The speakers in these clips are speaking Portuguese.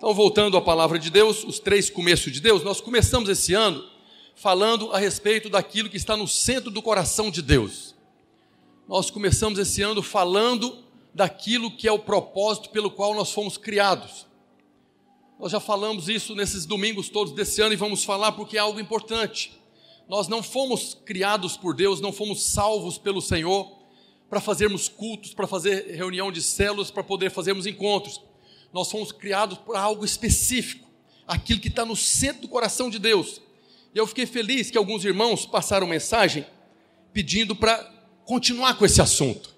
Então, voltando à palavra de Deus, os três começos de Deus, nós começamos esse ano falando a respeito daquilo que está no centro do coração de Deus. Nós começamos esse ano falando daquilo que é o propósito pelo qual nós fomos criados. Nós já falamos isso nesses domingos todos desse ano e vamos falar porque é algo importante. Nós não fomos criados por Deus, não fomos salvos pelo Senhor para fazermos cultos, para fazer reunião de células, para poder fazermos encontros nós somos criados para algo específico, aquilo que está no centro do coração de Deus. E eu fiquei feliz que alguns irmãos passaram mensagem pedindo para continuar com esse assunto.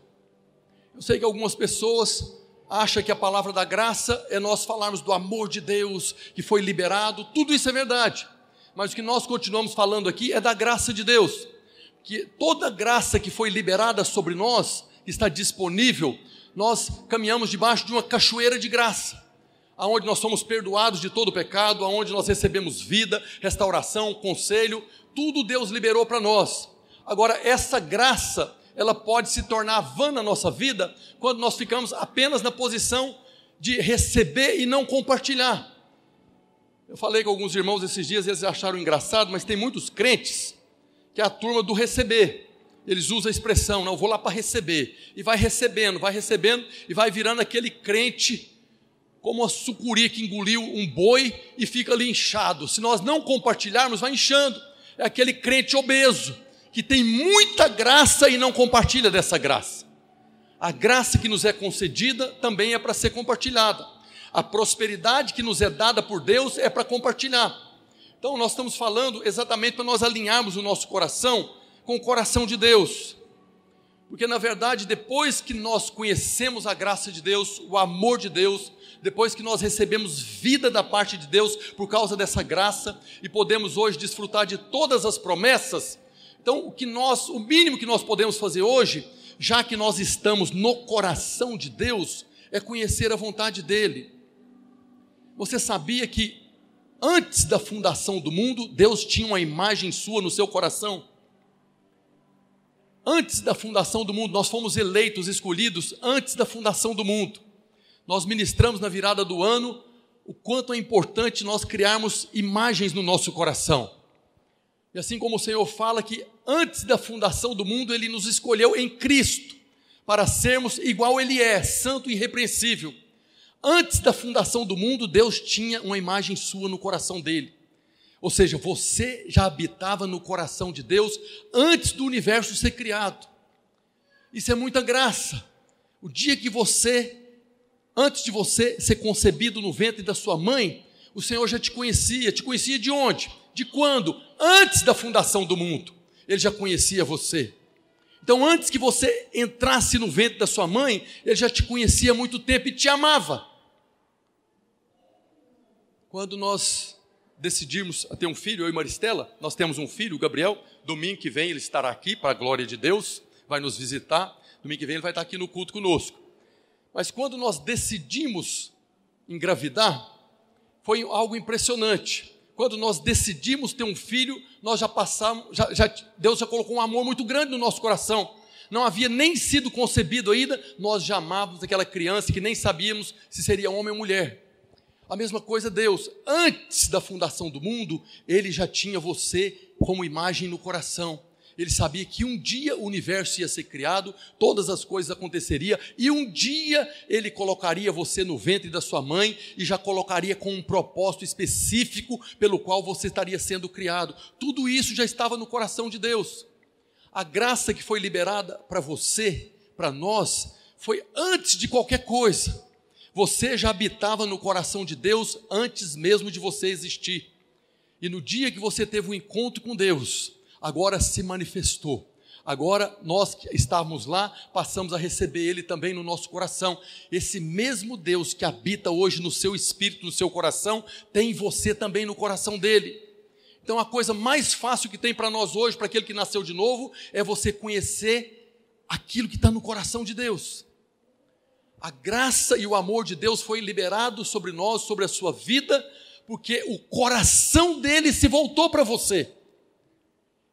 Eu sei que algumas pessoas acham que a palavra da graça é nós falarmos do amor de Deus que foi liberado, tudo isso é verdade. Mas o que nós continuamos falando aqui é da graça de Deus, que toda graça que foi liberada sobre nós está disponível nós caminhamos debaixo de uma cachoeira de graça, aonde nós somos perdoados de todo o pecado, aonde nós recebemos vida, restauração, conselho, tudo Deus liberou para nós. Agora, essa graça, ela pode se tornar vã na nossa vida quando nós ficamos apenas na posição de receber e não compartilhar. Eu falei com alguns irmãos esses dias, eles acharam engraçado, mas tem muitos crentes que é a turma do receber. Eles usam a expressão, não, eu vou lá para receber. E vai recebendo, vai recebendo, e vai virando aquele crente como a sucuri que engoliu um boi e fica ali inchado. Se nós não compartilharmos, vai inchando. É aquele crente obeso, que tem muita graça e não compartilha dessa graça. A graça que nos é concedida também é para ser compartilhada. A prosperidade que nos é dada por Deus é para compartilhar. Então, nós estamos falando exatamente para nós alinharmos o nosso coração com o coração de Deus. Porque na verdade, depois que nós conhecemos a graça de Deus, o amor de Deus, depois que nós recebemos vida da parte de Deus por causa dessa graça e podemos hoje desfrutar de todas as promessas, então o que nós, o mínimo que nós podemos fazer hoje, já que nós estamos no coração de Deus, é conhecer a vontade dele. Você sabia que antes da fundação do mundo, Deus tinha uma imagem sua no seu coração? antes da fundação do mundo, nós fomos eleitos, escolhidos antes da fundação do mundo. Nós ministramos na virada do ano o quanto é importante nós criarmos imagens no nosso coração. E assim como o Senhor fala que antes da fundação do mundo, Ele nos escolheu em Cristo, para sermos igual Ele é, santo e irrepreensível. Antes da fundação do mundo, Deus tinha uma imagem sua no coração dele. Ou seja, você já habitava no coração de Deus antes do universo ser criado. Isso é muita graça. O dia que você, antes de você ser concebido no ventre da sua mãe, o Senhor já te conhecia. Te conhecia de onde? De quando? Antes da fundação do mundo. Ele já conhecia você. Então, antes que você entrasse no ventre da sua mãe, ele já te conhecia há muito tempo e te amava. Quando nós decidimos ter um filho, eu e Maristela, nós temos um filho, o Gabriel. Domingo que vem ele estará aqui, para a glória de Deus, vai nos visitar. Domingo que vem ele vai estar aqui no culto conosco. Mas quando nós decidimos engravidar, foi algo impressionante. Quando nós decidimos ter um filho, nós já passamos, já, já, Deus já colocou um amor muito grande no nosso coração. Não havia nem sido concebido ainda, nós já amávamos aquela criança que nem sabíamos se seria homem ou mulher. A mesma coisa Deus, antes da fundação do mundo, ele já tinha você como imagem no coração. Ele sabia que um dia o universo ia ser criado, todas as coisas aconteceriam, e um dia ele colocaria você no ventre da sua mãe e já colocaria com um propósito específico pelo qual você estaria sendo criado. Tudo isso já estava no coração de Deus. A graça que foi liberada para você, para nós, foi antes de qualquer coisa. Você já habitava no coração de Deus antes mesmo de você existir. E no dia que você teve um encontro com Deus, agora se manifestou. Agora nós que estávamos lá, passamos a receber Ele também no nosso coração. Esse mesmo Deus que habita hoje no seu espírito, no seu coração, tem você também no coração dele. Então a coisa mais fácil que tem para nós hoje, para aquele que nasceu de novo, é você conhecer aquilo que está no coração de Deus. A graça e o amor de Deus foi liberado sobre nós, sobre a sua vida, porque o coração dele se voltou para você.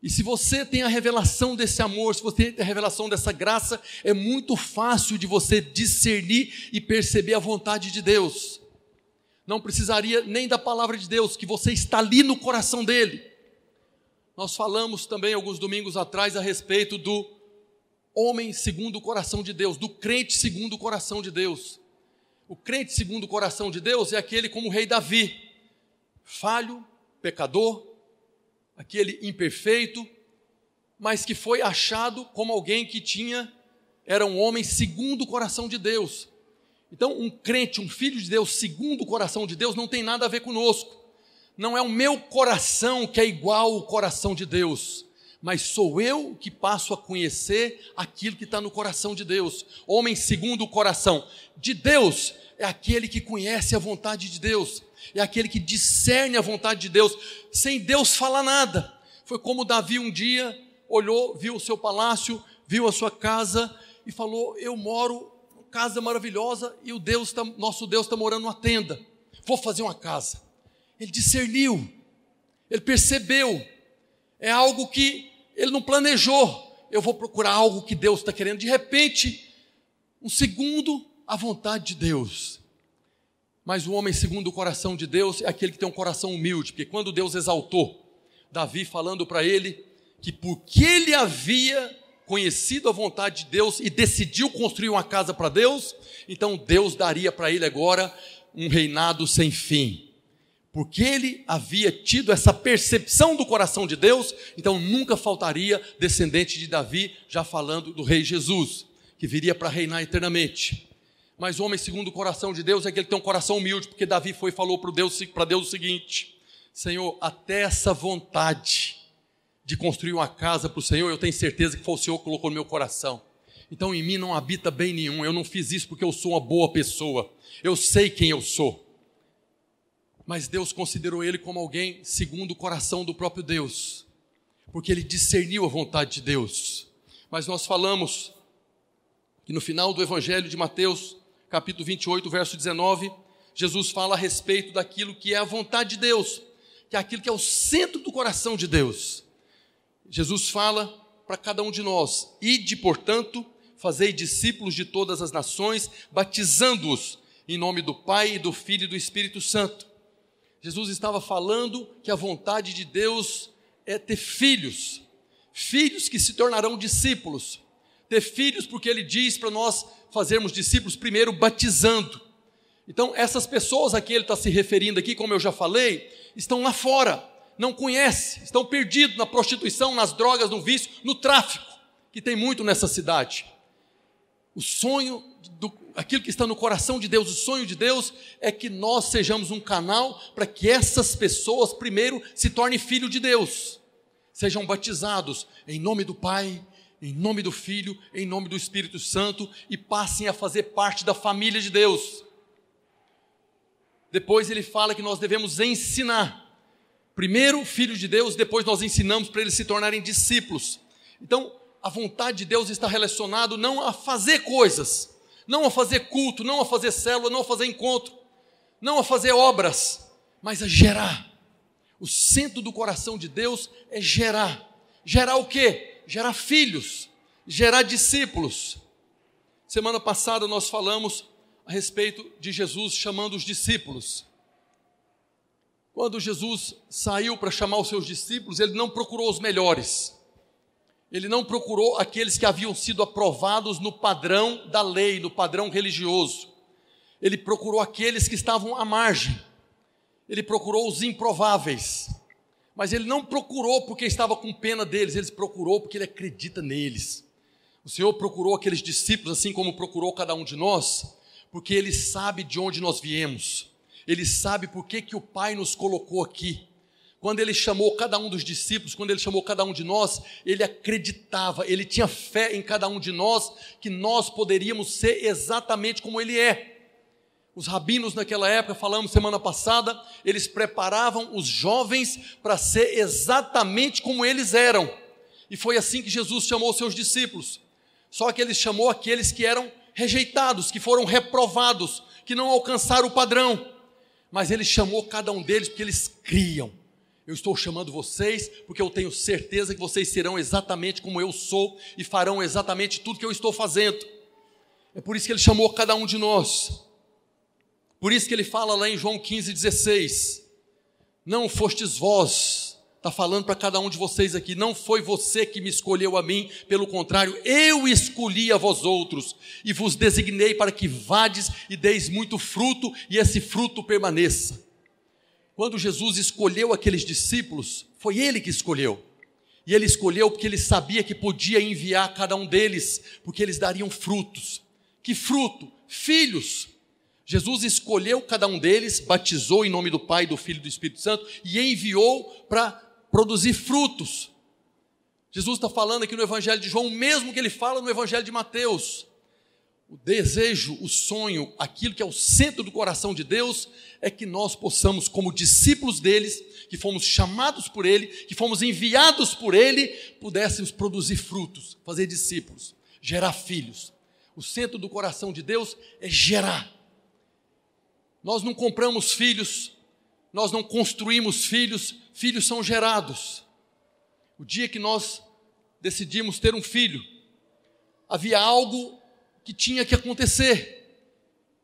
E se você tem a revelação desse amor, se você tem a revelação dessa graça, é muito fácil de você discernir e perceber a vontade de Deus. Não precisaria nem da palavra de Deus, que você está ali no coração dele. Nós falamos também alguns domingos atrás a respeito do homem segundo o coração de Deus, do crente segundo o coração de Deus. O crente segundo o coração de Deus é aquele como o rei Davi, falho, pecador, aquele imperfeito, mas que foi achado como alguém que tinha, era um homem segundo o coração de Deus. Então, um crente, um filho de Deus, segundo o coração de Deus, não tem nada a ver conosco. Não é o meu coração que é igual ao coração de Deus mas sou eu que passo a conhecer aquilo que está no coração de Deus. Homem segundo o coração de Deus é aquele que conhece a vontade de Deus, é aquele que discerne a vontade de Deus, sem Deus falar nada. Foi como Davi um dia olhou, viu o seu palácio, viu a sua casa e falou: Eu moro numa casa maravilhosa e o Deus tá, nosso Deus está morando numa tenda. Vou fazer uma casa. Ele discerniu, ele percebeu é algo que ele não planejou. Eu vou procurar algo que Deus está querendo. De repente, um segundo, a vontade de Deus. Mas o homem segundo o coração de Deus é aquele que tem um coração humilde, porque quando Deus exaltou Davi falando para ele que porque ele havia conhecido a vontade de Deus e decidiu construir uma casa para Deus, então Deus daria para ele agora um reinado sem fim. Porque ele havia tido essa percepção do coração de Deus, então nunca faltaria descendente de Davi, já falando do rei Jesus, que viria para reinar eternamente. Mas o homem segundo o coração de Deus é aquele que tem um coração humilde, porque Davi foi e falou para Deus, para Deus o seguinte: Senhor, até essa vontade de construir uma casa para o Senhor, eu tenho certeza que foi o Senhor que colocou no meu coração. Então em mim não habita bem nenhum, eu não fiz isso porque eu sou uma boa pessoa, eu sei quem eu sou mas Deus considerou ele como alguém segundo o coração do próprio Deus, porque ele discerniu a vontade de Deus. Mas nós falamos que no final do Evangelho de Mateus, capítulo 28, verso 19, Jesus fala a respeito daquilo que é a vontade de Deus, que é aquilo que é o centro do coração de Deus. Jesus fala para cada um de nós: Ide, portanto, fazei discípulos de todas as nações, batizando-os em nome do Pai, e do Filho e do Espírito Santo Jesus estava falando que a vontade de Deus é ter filhos, filhos que se tornarão discípulos. Ter filhos, porque ele diz para nós fazermos discípulos primeiro batizando. Então, essas pessoas a que ele está se referindo aqui, como eu já falei, estão lá fora, não conhecem, estão perdidos na prostituição, nas drogas, no vício, no tráfico, que tem muito nessa cidade. O sonho do, aquilo que está no coração de Deus, o sonho de Deus, é que nós sejamos um canal para que essas pessoas, primeiro, se tornem filho de Deus, sejam batizados em nome do Pai, em nome do Filho, em nome do Espírito Santo e passem a fazer parte da família de Deus. Depois ele fala que nós devemos ensinar. Primeiro, filho de Deus, depois nós ensinamos para eles se tornarem discípulos. Então, a vontade de Deus está relacionada não a fazer coisas, não a fazer culto, não a fazer célula, não a fazer encontro, não a fazer obras, mas a gerar. O centro do coração de Deus é gerar. Gerar o quê? Gerar filhos, gerar discípulos. Semana passada nós falamos a respeito de Jesus chamando os discípulos. Quando Jesus saiu para chamar os seus discípulos, ele não procurou os melhores. Ele não procurou aqueles que haviam sido aprovados no padrão da lei, no padrão religioso. Ele procurou aqueles que estavam à margem. Ele procurou os improváveis. Mas ele não procurou porque estava com pena deles, ele procurou porque ele acredita neles. O Senhor procurou aqueles discípulos, assim como procurou cada um de nós, porque ele sabe de onde nós viemos. Ele sabe por que, que o Pai nos colocou aqui quando ele chamou cada um dos discípulos, quando ele chamou cada um de nós, ele acreditava, ele tinha fé em cada um de nós que nós poderíamos ser exatamente como ele é. Os rabinos naquela época, falamos semana passada, eles preparavam os jovens para ser exatamente como eles eram. E foi assim que Jesus chamou seus discípulos. Só que ele chamou aqueles que eram rejeitados, que foram reprovados, que não alcançaram o padrão. Mas ele chamou cada um deles porque eles criam eu estou chamando vocês porque eu tenho certeza que vocês serão exatamente como eu sou e farão exatamente tudo que eu estou fazendo. É por isso que ele chamou cada um de nós. Por isso que ele fala lá em João 15,16: Não fostes vós, está falando para cada um de vocês aqui, não foi você que me escolheu a mim, pelo contrário, eu escolhi a vós outros e vos designei para que vades e deis muito fruto e esse fruto permaneça. Quando Jesus escolheu aqueles discípulos, foi ele que escolheu. E ele escolheu porque ele sabia que podia enviar cada um deles, porque eles dariam frutos. Que fruto? Filhos. Jesus escolheu cada um deles, batizou em nome do Pai, do Filho e do Espírito Santo e enviou para produzir frutos. Jesus está falando aqui no Evangelho de João, o mesmo que ele fala no Evangelho de Mateus o desejo, o sonho, aquilo que é o centro do coração de Deus, é que nós possamos, como discípulos deles, que fomos chamados por Ele, que fomos enviados por Ele, pudéssemos produzir frutos, fazer discípulos, gerar filhos. O centro do coração de Deus é gerar. Nós não compramos filhos, nós não construímos filhos, filhos são gerados. O dia que nós decidimos ter um filho, havia algo que tinha que acontecer.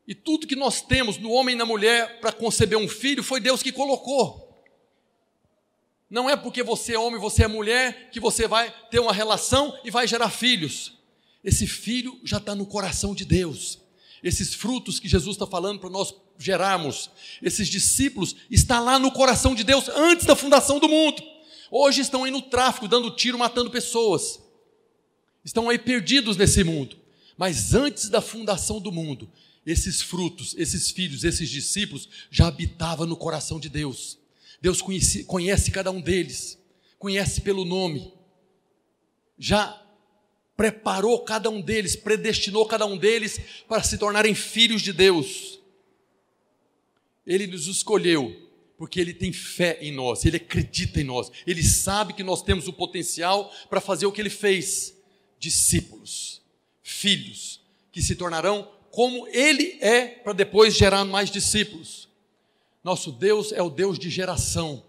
E tudo que nós temos no homem e na mulher para conceber um filho foi Deus que colocou. Não é porque você é homem, você é mulher, que você vai ter uma relação e vai gerar filhos. Esse filho já está no coração de Deus. Esses frutos que Jesus está falando para nós gerarmos, esses discípulos, está lá no coração de Deus antes da fundação do mundo. Hoje estão aí no tráfico, dando tiro, matando pessoas. Estão aí perdidos nesse mundo. Mas antes da fundação do mundo, esses frutos, esses filhos, esses discípulos já habitavam no coração de Deus. Deus conhece, conhece cada um deles, conhece pelo nome, já preparou cada um deles, predestinou cada um deles para se tornarem filhos de Deus. Ele nos escolheu porque ele tem fé em nós, ele acredita em nós, ele sabe que nós temos o potencial para fazer o que ele fez discípulos filhos, que se tornarão como ele é, para depois gerar mais discípulos. Nosso Deus é o Deus de geração,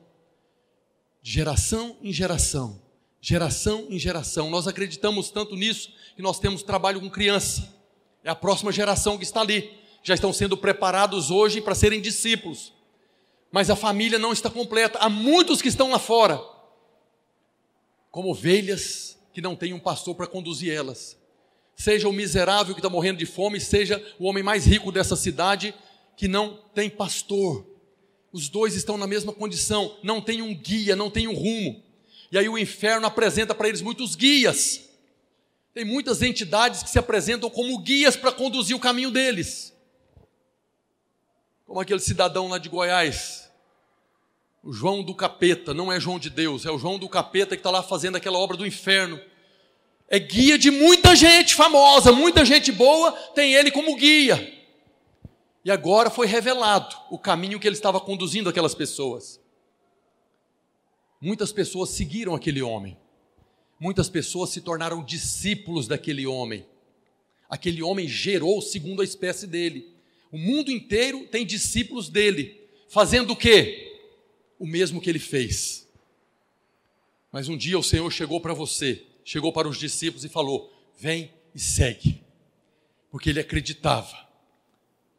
de geração em geração, geração em geração. Nós acreditamos tanto nisso que nós temos trabalho com criança. É a próxima geração que está ali. Já estão sendo preparados hoje para serem discípulos. Mas a família não está completa. Há muitos que estão lá fora, como ovelhas que não têm um pastor para conduzir elas seja o miserável que está morrendo de fome, seja o homem mais rico dessa cidade que não tem pastor. Os dois estão na mesma condição, não tem um guia, não tem um rumo. E aí o inferno apresenta para eles muitos guias. Tem muitas entidades que se apresentam como guias para conduzir o caminho deles. Como aquele cidadão lá de Goiás, o João do Capeta, não é João de Deus, é o João do Capeta que está lá fazendo aquela obra do inferno é guia de muita gente famosa, muita gente boa, tem ele como guia. E agora foi revelado o caminho que ele estava conduzindo aquelas pessoas. Muitas pessoas seguiram aquele homem. Muitas pessoas se tornaram discípulos daquele homem. Aquele homem gerou segundo a espécie dele. O mundo inteiro tem discípulos dele, fazendo o quê? O mesmo que ele fez. Mas um dia o Senhor chegou para você chegou para os discípulos e falou: Vem e segue. Porque ele acreditava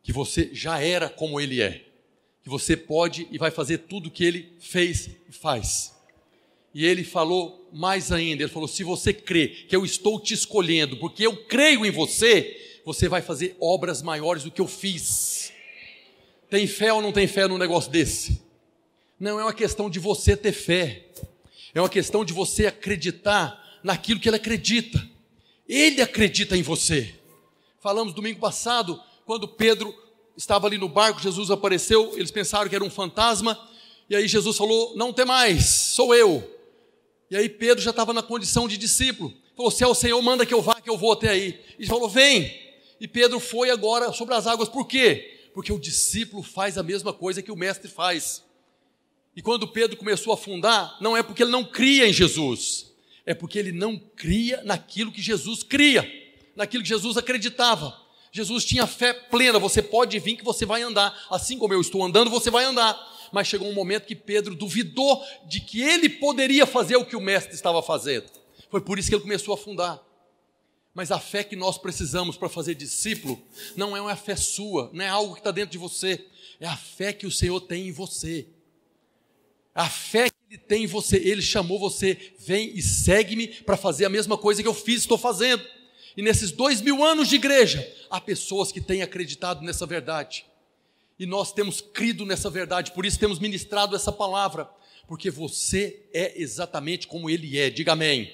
que você já era como ele é, que você pode e vai fazer tudo o que ele fez e faz. E ele falou mais ainda: Ele falou, se você crê que eu estou te escolhendo, porque eu creio em você, você vai fazer obras maiores do que eu fiz. Tem fé ou não tem fé num negócio desse? Não é uma questão de você ter fé, é uma questão de você acreditar naquilo que ele acredita. Ele acredita em você. Falamos domingo passado, quando Pedro estava ali no barco, Jesus apareceu, eles pensaram que era um fantasma, e aí Jesus falou: Não tem mais, sou eu. E aí Pedro já estava na condição de discípulo. Falou: Se é o Senhor, manda que eu vá, que eu vou até aí. E falou: Vem. E Pedro foi agora sobre as águas. Por quê? Porque o discípulo faz a mesma coisa que o mestre faz. E quando Pedro começou a afundar, não é porque ele não cria em Jesus, é porque ele não cria naquilo que Jesus cria, naquilo que Jesus acreditava. Jesus tinha fé plena, você pode vir que você vai andar, assim como eu estou andando, você vai andar. Mas chegou um momento que Pedro duvidou de que ele poderia fazer o que o mestre estava fazendo. Foi por isso que ele começou a afundar. Mas a fé que nós precisamos para fazer discípulo não é uma fé sua, não é algo que está dentro de você, é a fé que o Senhor tem em você. A fé que ele tem em você, ele chamou você, vem e segue-me para fazer a mesma coisa que eu fiz, estou fazendo. E nesses dois mil anos de igreja, há pessoas que têm acreditado nessa verdade. E nós temos crido nessa verdade, por isso temos ministrado essa palavra, porque você é exatamente como ele é, diga amém.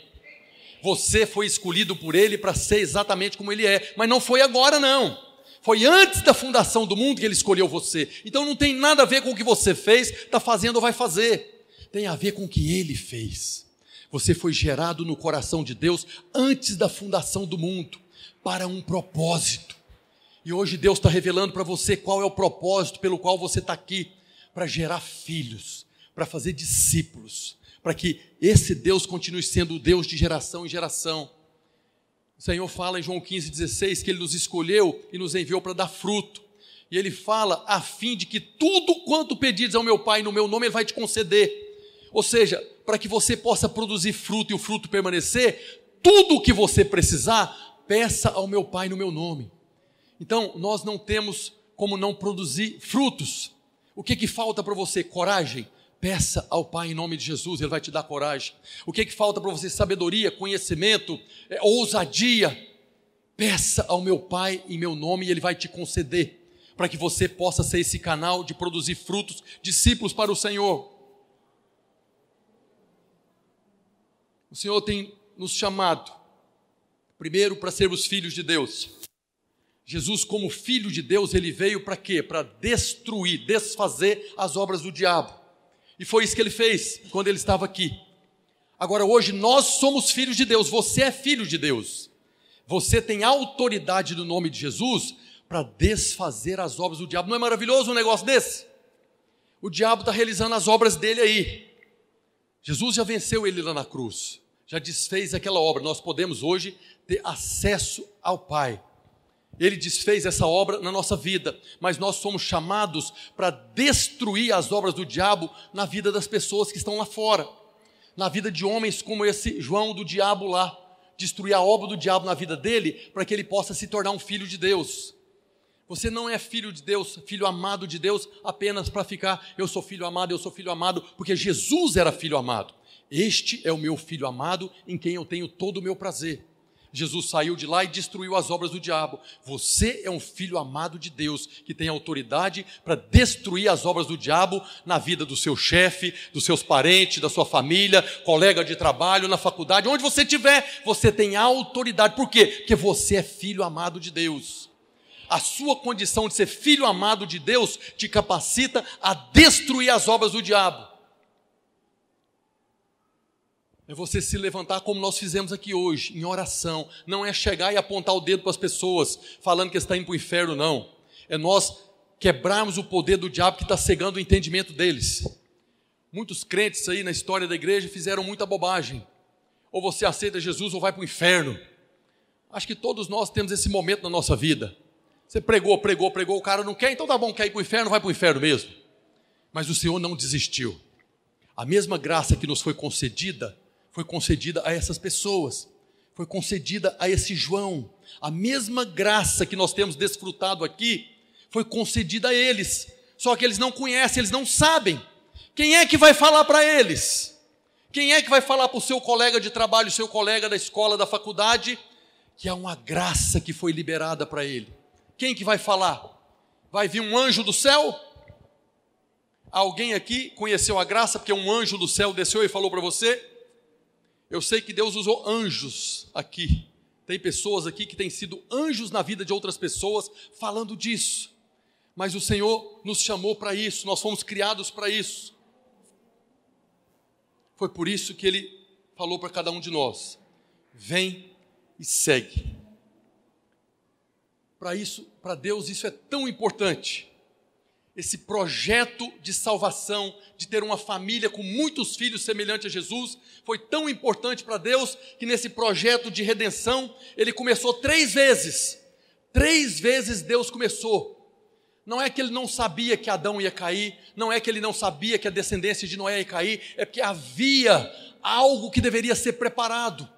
Você foi escolhido por ele para ser exatamente como ele é, mas não foi agora, não. Foi antes da fundação do mundo que ele escolheu você. Então não tem nada a ver com o que você fez, está fazendo ou vai fazer. Tem a ver com o que ele fez. Você foi gerado no coração de Deus antes da fundação do mundo, para um propósito. E hoje Deus está revelando para você qual é o propósito pelo qual você está aqui para gerar filhos, para fazer discípulos, para que esse Deus continue sendo o Deus de geração em geração. Senhor fala em João 15,16 que Ele nos escolheu e nos enviou para dar fruto. E Ele fala a fim de que tudo quanto pedires ao meu Pai no meu nome, Ele vai te conceder. Ou seja, para que você possa produzir fruto e o fruto permanecer, tudo o que você precisar, peça ao meu Pai no meu nome. Então, nós não temos como não produzir frutos. O que, que falta para você? Coragem. Peça ao Pai em nome de Jesus, Ele vai te dar coragem. O que, é que falta para você? Sabedoria, conhecimento, é, ousadia. Peça ao meu Pai em meu nome e Ele vai te conceder, para que você possa ser esse canal de produzir frutos, discípulos para o Senhor. O Senhor tem nos chamado, primeiro, para sermos filhos de Deus. Jesus, como filho de Deus, ele veio para quê? Para destruir, desfazer as obras do diabo. E foi isso que ele fez quando ele estava aqui. Agora, hoje nós somos filhos de Deus, você é filho de Deus. Você tem autoridade no nome de Jesus para desfazer as obras do diabo. Não é maravilhoso um negócio desse? O diabo está realizando as obras dele aí. Jesus já venceu ele lá na cruz, já desfez aquela obra. Nós podemos hoje ter acesso ao Pai ele desfez essa obra na nossa vida, mas nós somos chamados para destruir as obras do diabo na vida das pessoas que estão lá fora, na vida de homens como esse João do diabo lá. Destruir a obra do diabo na vida dele para que ele possa se tornar um filho de Deus. Você não é filho de Deus, filho amado de Deus, apenas para ficar, eu sou filho amado, eu sou filho amado, porque Jesus era filho amado. Este é o meu filho amado em quem eu tenho todo o meu prazer. Jesus saiu de lá e destruiu as obras do diabo. Você é um filho amado de Deus que tem autoridade para destruir as obras do diabo na vida do seu chefe, dos seus parentes, da sua família, colega de trabalho, na faculdade, onde você estiver, você tem autoridade. Por quê? Porque você é filho amado de Deus. A sua condição de ser filho amado de Deus te capacita a destruir as obras do diabo. É você se levantar como nós fizemos aqui hoje, em oração. Não é chegar e apontar o dedo para as pessoas, falando que está indo para o inferno, não. É nós quebrarmos o poder do diabo que está cegando o entendimento deles. Muitos crentes aí na história da igreja fizeram muita bobagem. Ou você aceita Jesus ou vai para o inferno. Acho que todos nós temos esse momento na nossa vida. Você pregou, pregou, pregou, o cara não quer, então tá bom, quer ir para o inferno, vai para o inferno mesmo. Mas o Senhor não desistiu. A mesma graça que nos foi concedida foi concedida a essas pessoas, foi concedida a esse João. A mesma graça que nós temos desfrutado aqui foi concedida a eles, só que eles não conhecem, eles não sabem. Quem é que vai falar para eles? Quem é que vai falar para o seu colega de trabalho, seu colega da escola, da faculdade, que há uma graça que foi liberada para ele? Quem que vai falar? Vai vir um anjo do céu? Alguém aqui conheceu a graça porque um anjo do céu desceu e falou para você? Eu sei que Deus usou anjos aqui. Tem pessoas aqui que têm sido anjos na vida de outras pessoas falando disso. Mas o Senhor nos chamou para isso, nós fomos criados para isso. Foi por isso que ele falou para cada um de nós: vem e segue. Para isso, para Deus isso é tão importante esse projeto de salvação, de ter uma família com muitos filhos semelhante a Jesus, foi tão importante para Deus que nesse projeto de redenção ele começou três vezes. Três vezes Deus começou. Não é que ele não sabia que Adão ia cair, não é que ele não sabia que a descendência de Noé ia cair, é porque havia algo que deveria ser preparado.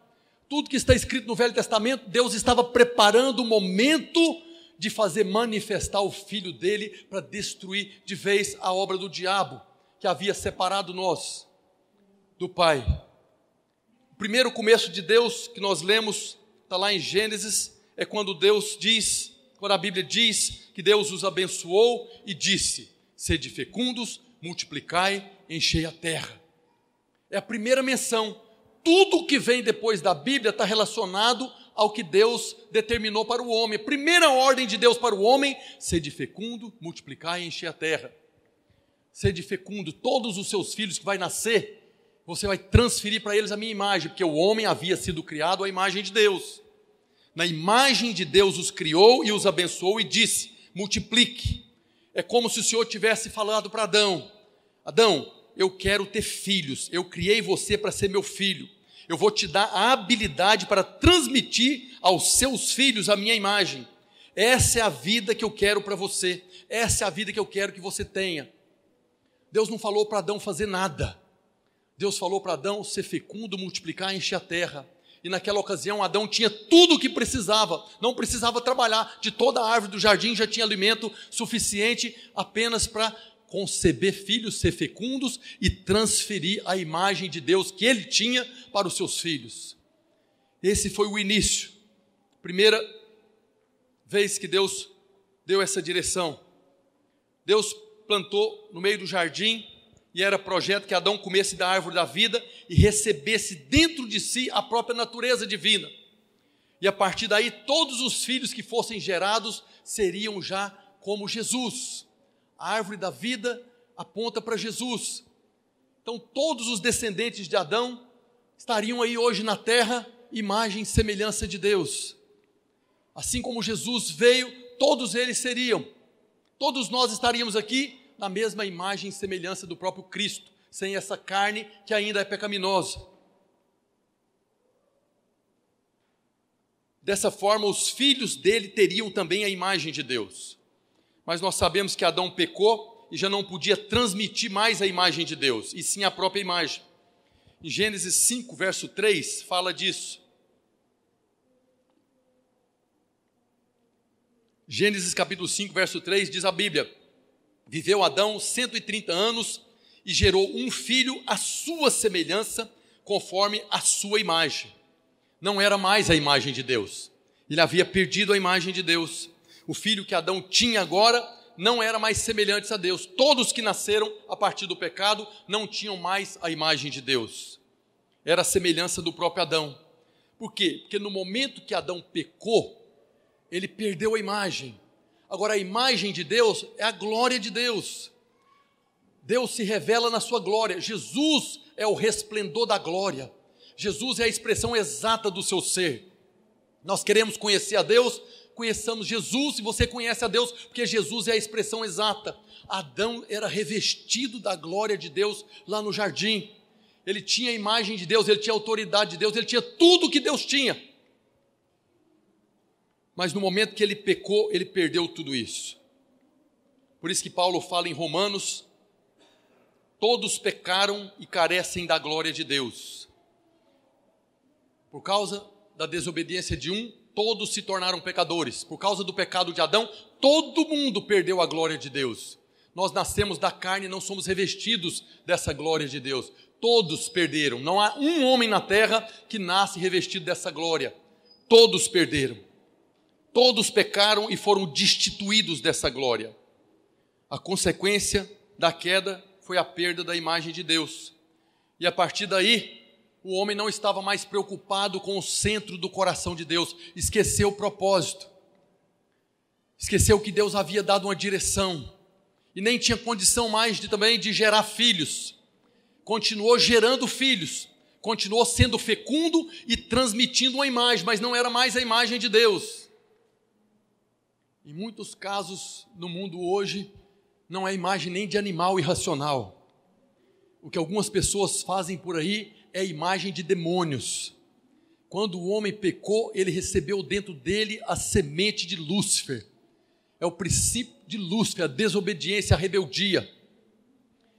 Tudo que está escrito no Velho Testamento, Deus estava preparando o momento de fazer manifestar o filho dele para destruir de vez a obra do diabo que havia separado nós do Pai. O primeiro começo de Deus que nós lemos está lá em Gênesis, é quando Deus diz, quando a Bíblia diz que Deus os abençoou e disse: Sede fecundos, multiplicai, enchei a terra. É a primeira menção. Tudo que vem depois da Bíblia está relacionado ao que Deus determinou para o homem. A primeira ordem de Deus para o homem: sede fecundo, multiplicar e encher a terra. Sede fecundo, todos os seus filhos que vai nascer, você vai transferir para eles a minha imagem, porque o homem havia sido criado à imagem de Deus. Na imagem de Deus os criou e os abençoou e disse: multiplique. É como se o Senhor tivesse falado para Adão: Adão, eu quero ter filhos, eu criei você para ser meu filho eu vou te dar a habilidade para transmitir aos seus filhos a minha imagem. Essa é a vida que eu quero para você. Essa é a vida que eu quero que você tenha. Deus não falou para Adão fazer nada. Deus falou para Adão ser fecundo, multiplicar, encher a terra. E naquela ocasião Adão tinha tudo o que precisava, não precisava trabalhar, de toda a árvore do jardim já tinha alimento suficiente apenas para conceber filhos, ser fecundos e transferir a imagem de Deus que ele tinha para os seus filhos. Esse foi o início. Primeira vez que Deus deu essa direção. Deus plantou no meio do jardim e era projeto que Adão comesse da árvore da vida e recebesse dentro de si a própria natureza divina. E a partir daí, todos os filhos que fossem gerados seriam já como Jesus. A árvore da vida aponta para Jesus. Então, todos os descendentes de Adão estariam aí hoje na terra, imagem e semelhança de Deus. Assim como Jesus veio, todos eles seriam. Todos nós estaríamos aqui na mesma imagem e semelhança do próprio Cristo, sem essa carne que ainda é pecaminosa. Dessa forma, os filhos dele teriam também a imagem de Deus mas nós sabemos que Adão pecou e já não podia transmitir mais a imagem de Deus, e sim a própria imagem. Em Gênesis 5, verso 3, fala disso. Gênesis capítulo 5, verso 3 diz a Bíblia: Viveu Adão 130 anos e gerou um filho à sua semelhança, conforme a sua imagem. Não era mais a imagem de Deus. Ele havia perdido a imagem de Deus. O filho que Adão tinha agora não era mais semelhante a Deus. Todos que nasceram a partir do pecado não tinham mais a imagem de Deus. Era a semelhança do próprio Adão. Por quê? Porque no momento que Adão pecou, ele perdeu a imagem. Agora, a imagem de Deus é a glória de Deus. Deus se revela na sua glória. Jesus é o resplendor da glória. Jesus é a expressão exata do seu ser. Nós queremos conhecer a Deus conheçamos Jesus e você conhece a Deus, porque Jesus é a expressão exata. Adão era revestido da glória de Deus lá no jardim. Ele tinha a imagem de Deus, ele tinha a autoridade de Deus, ele tinha tudo que Deus tinha. Mas no momento que ele pecou, ele perdeu tudo isso. Por isso que Paulo fala em Romanos: todos pecaram e carecem da glória de Deus. Por causa da desobediência de um, todos se tornaram pecadores. Por causa do pecado de Adão, todo mundo perdeu a glória de Deus. Nós nascemos da carne e não somos revestidos dessa glória de Deus. Todos perderam. Não há um homem na terra que nasce revestido dessa glória. Todos perderam. Todos pecaram e foram destituídos dessa glória. A consequência da queda foi a perda da imagem de Deus. E a partir daí, o homem não estava mais preocupado com o centro do coração de Deus, esqueceu o propósito, esqueceu que Deus havia dado uma direção e nem tinha condição mais de também de gerar filhos. Continuou gerando filhos, continuou sendo fecundo e transmitindo uma imagem, mas não era mais a imagem de Deus. Em muitos casos no mundo hoje, não é imagem nem de animal irracional. O que algumas pessoas fazem por aí é a imagem de demônios. Quando o homem pecou, ele recebeu dentro dele a semente de Lúcifer. É o princípio de Lúcifer, a desobediência, a rebeldia.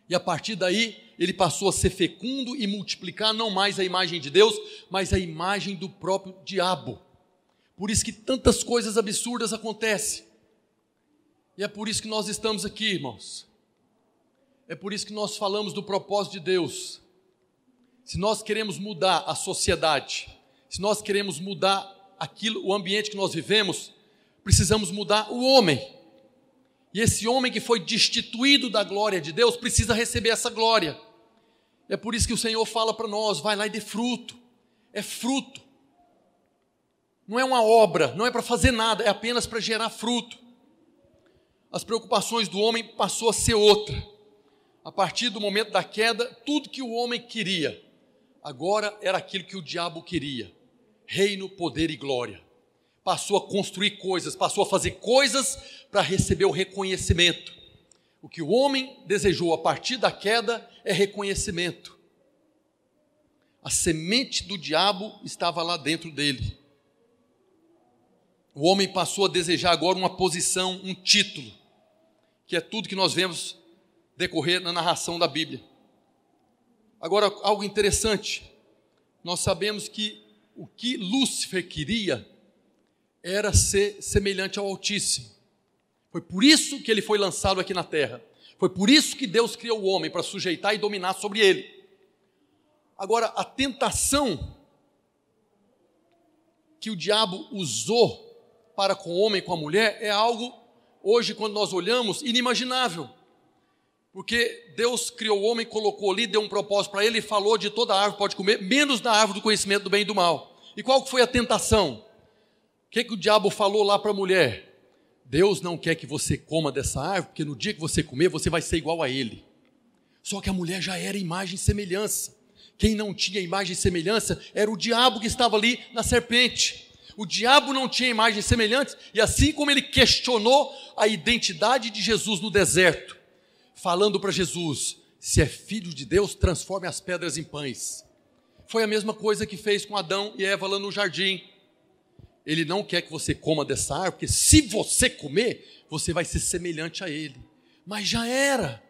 E a partir daí, ele passou a ser fecundo e multiplicar não mais a imagem de Deus, mas a imagem do próprio diabo. Por isso que tantas coisas absurdas acontecem. E é por isso que nós estamos aqui, irmãos. É por isso que nós falamos do propósito de Deus se nós queremos mudar a sociedade, se nós queremos mudar aquilo, o ambiente que nós vivemos, precisamos mudar o homem. E esse homem que foi destituído da glória de Deus precisa receber essa glória. É por isso que o Senhor fala para nós: vai lá e dê fruto. É fruto. Não é uma obra, não é para fazer nada, é apenas para gerar fruto. As preocupações do homem passou a ser outra. A partir do momento da queda, tudo que o homem queria Agora era aquilo que o diabo queria: reino, poder e glória. Passou a construir coisas, passou a fazer coisas para receber o reconhecimento. O que o homem desejou a partir da queda é reconhecimento. A semente do diabo estava lá dentro dele. O homem passou a desejar agora uma posição, um título, que é tudo que nós vemos decorrer na narração da Bíblia. Agora, algo interessante. Nós sabemos que o que Lúcifer queria era ser semelhante ao Altíssimo. Foi por isso que ele foi lançado aqui na terra. Foi por isso que Deus criou o homem para sujeitar e dominar sobre ele. Agora, a tentação que o diabo usou para com o homem e com a mulher é algo, hoje, quando nós olhamos, inimaginável. Porque Deus criou o homem, colocou ali, deu um propósito para ele, falou de toda árvore pode comer, menos da árvore do conhecimento do bem e do mal. E qual foi a tentação? O que, que o diabo falou lá para a mulher? Deus não quer que você coma dessa árvore, porque no dia que você comer, você vai ser igual a ele. Só que a mulher já era imagem e semelhança. Quem não tinha imagem e semelhança era o diabo que estava ali na serpente. O diabo não tinha e semelhança. e assim como ele questionou a identidade de Jesus no deserto, falando para Jesus: se é filho de Deus, transforme as pedras em pães. Foi a mesma coisa que fez com Adão e Eva lá no jardim. Ele não quer que você coma dessa árvore, porque se você comer, você vai ser semelhante a ele. Mas já era.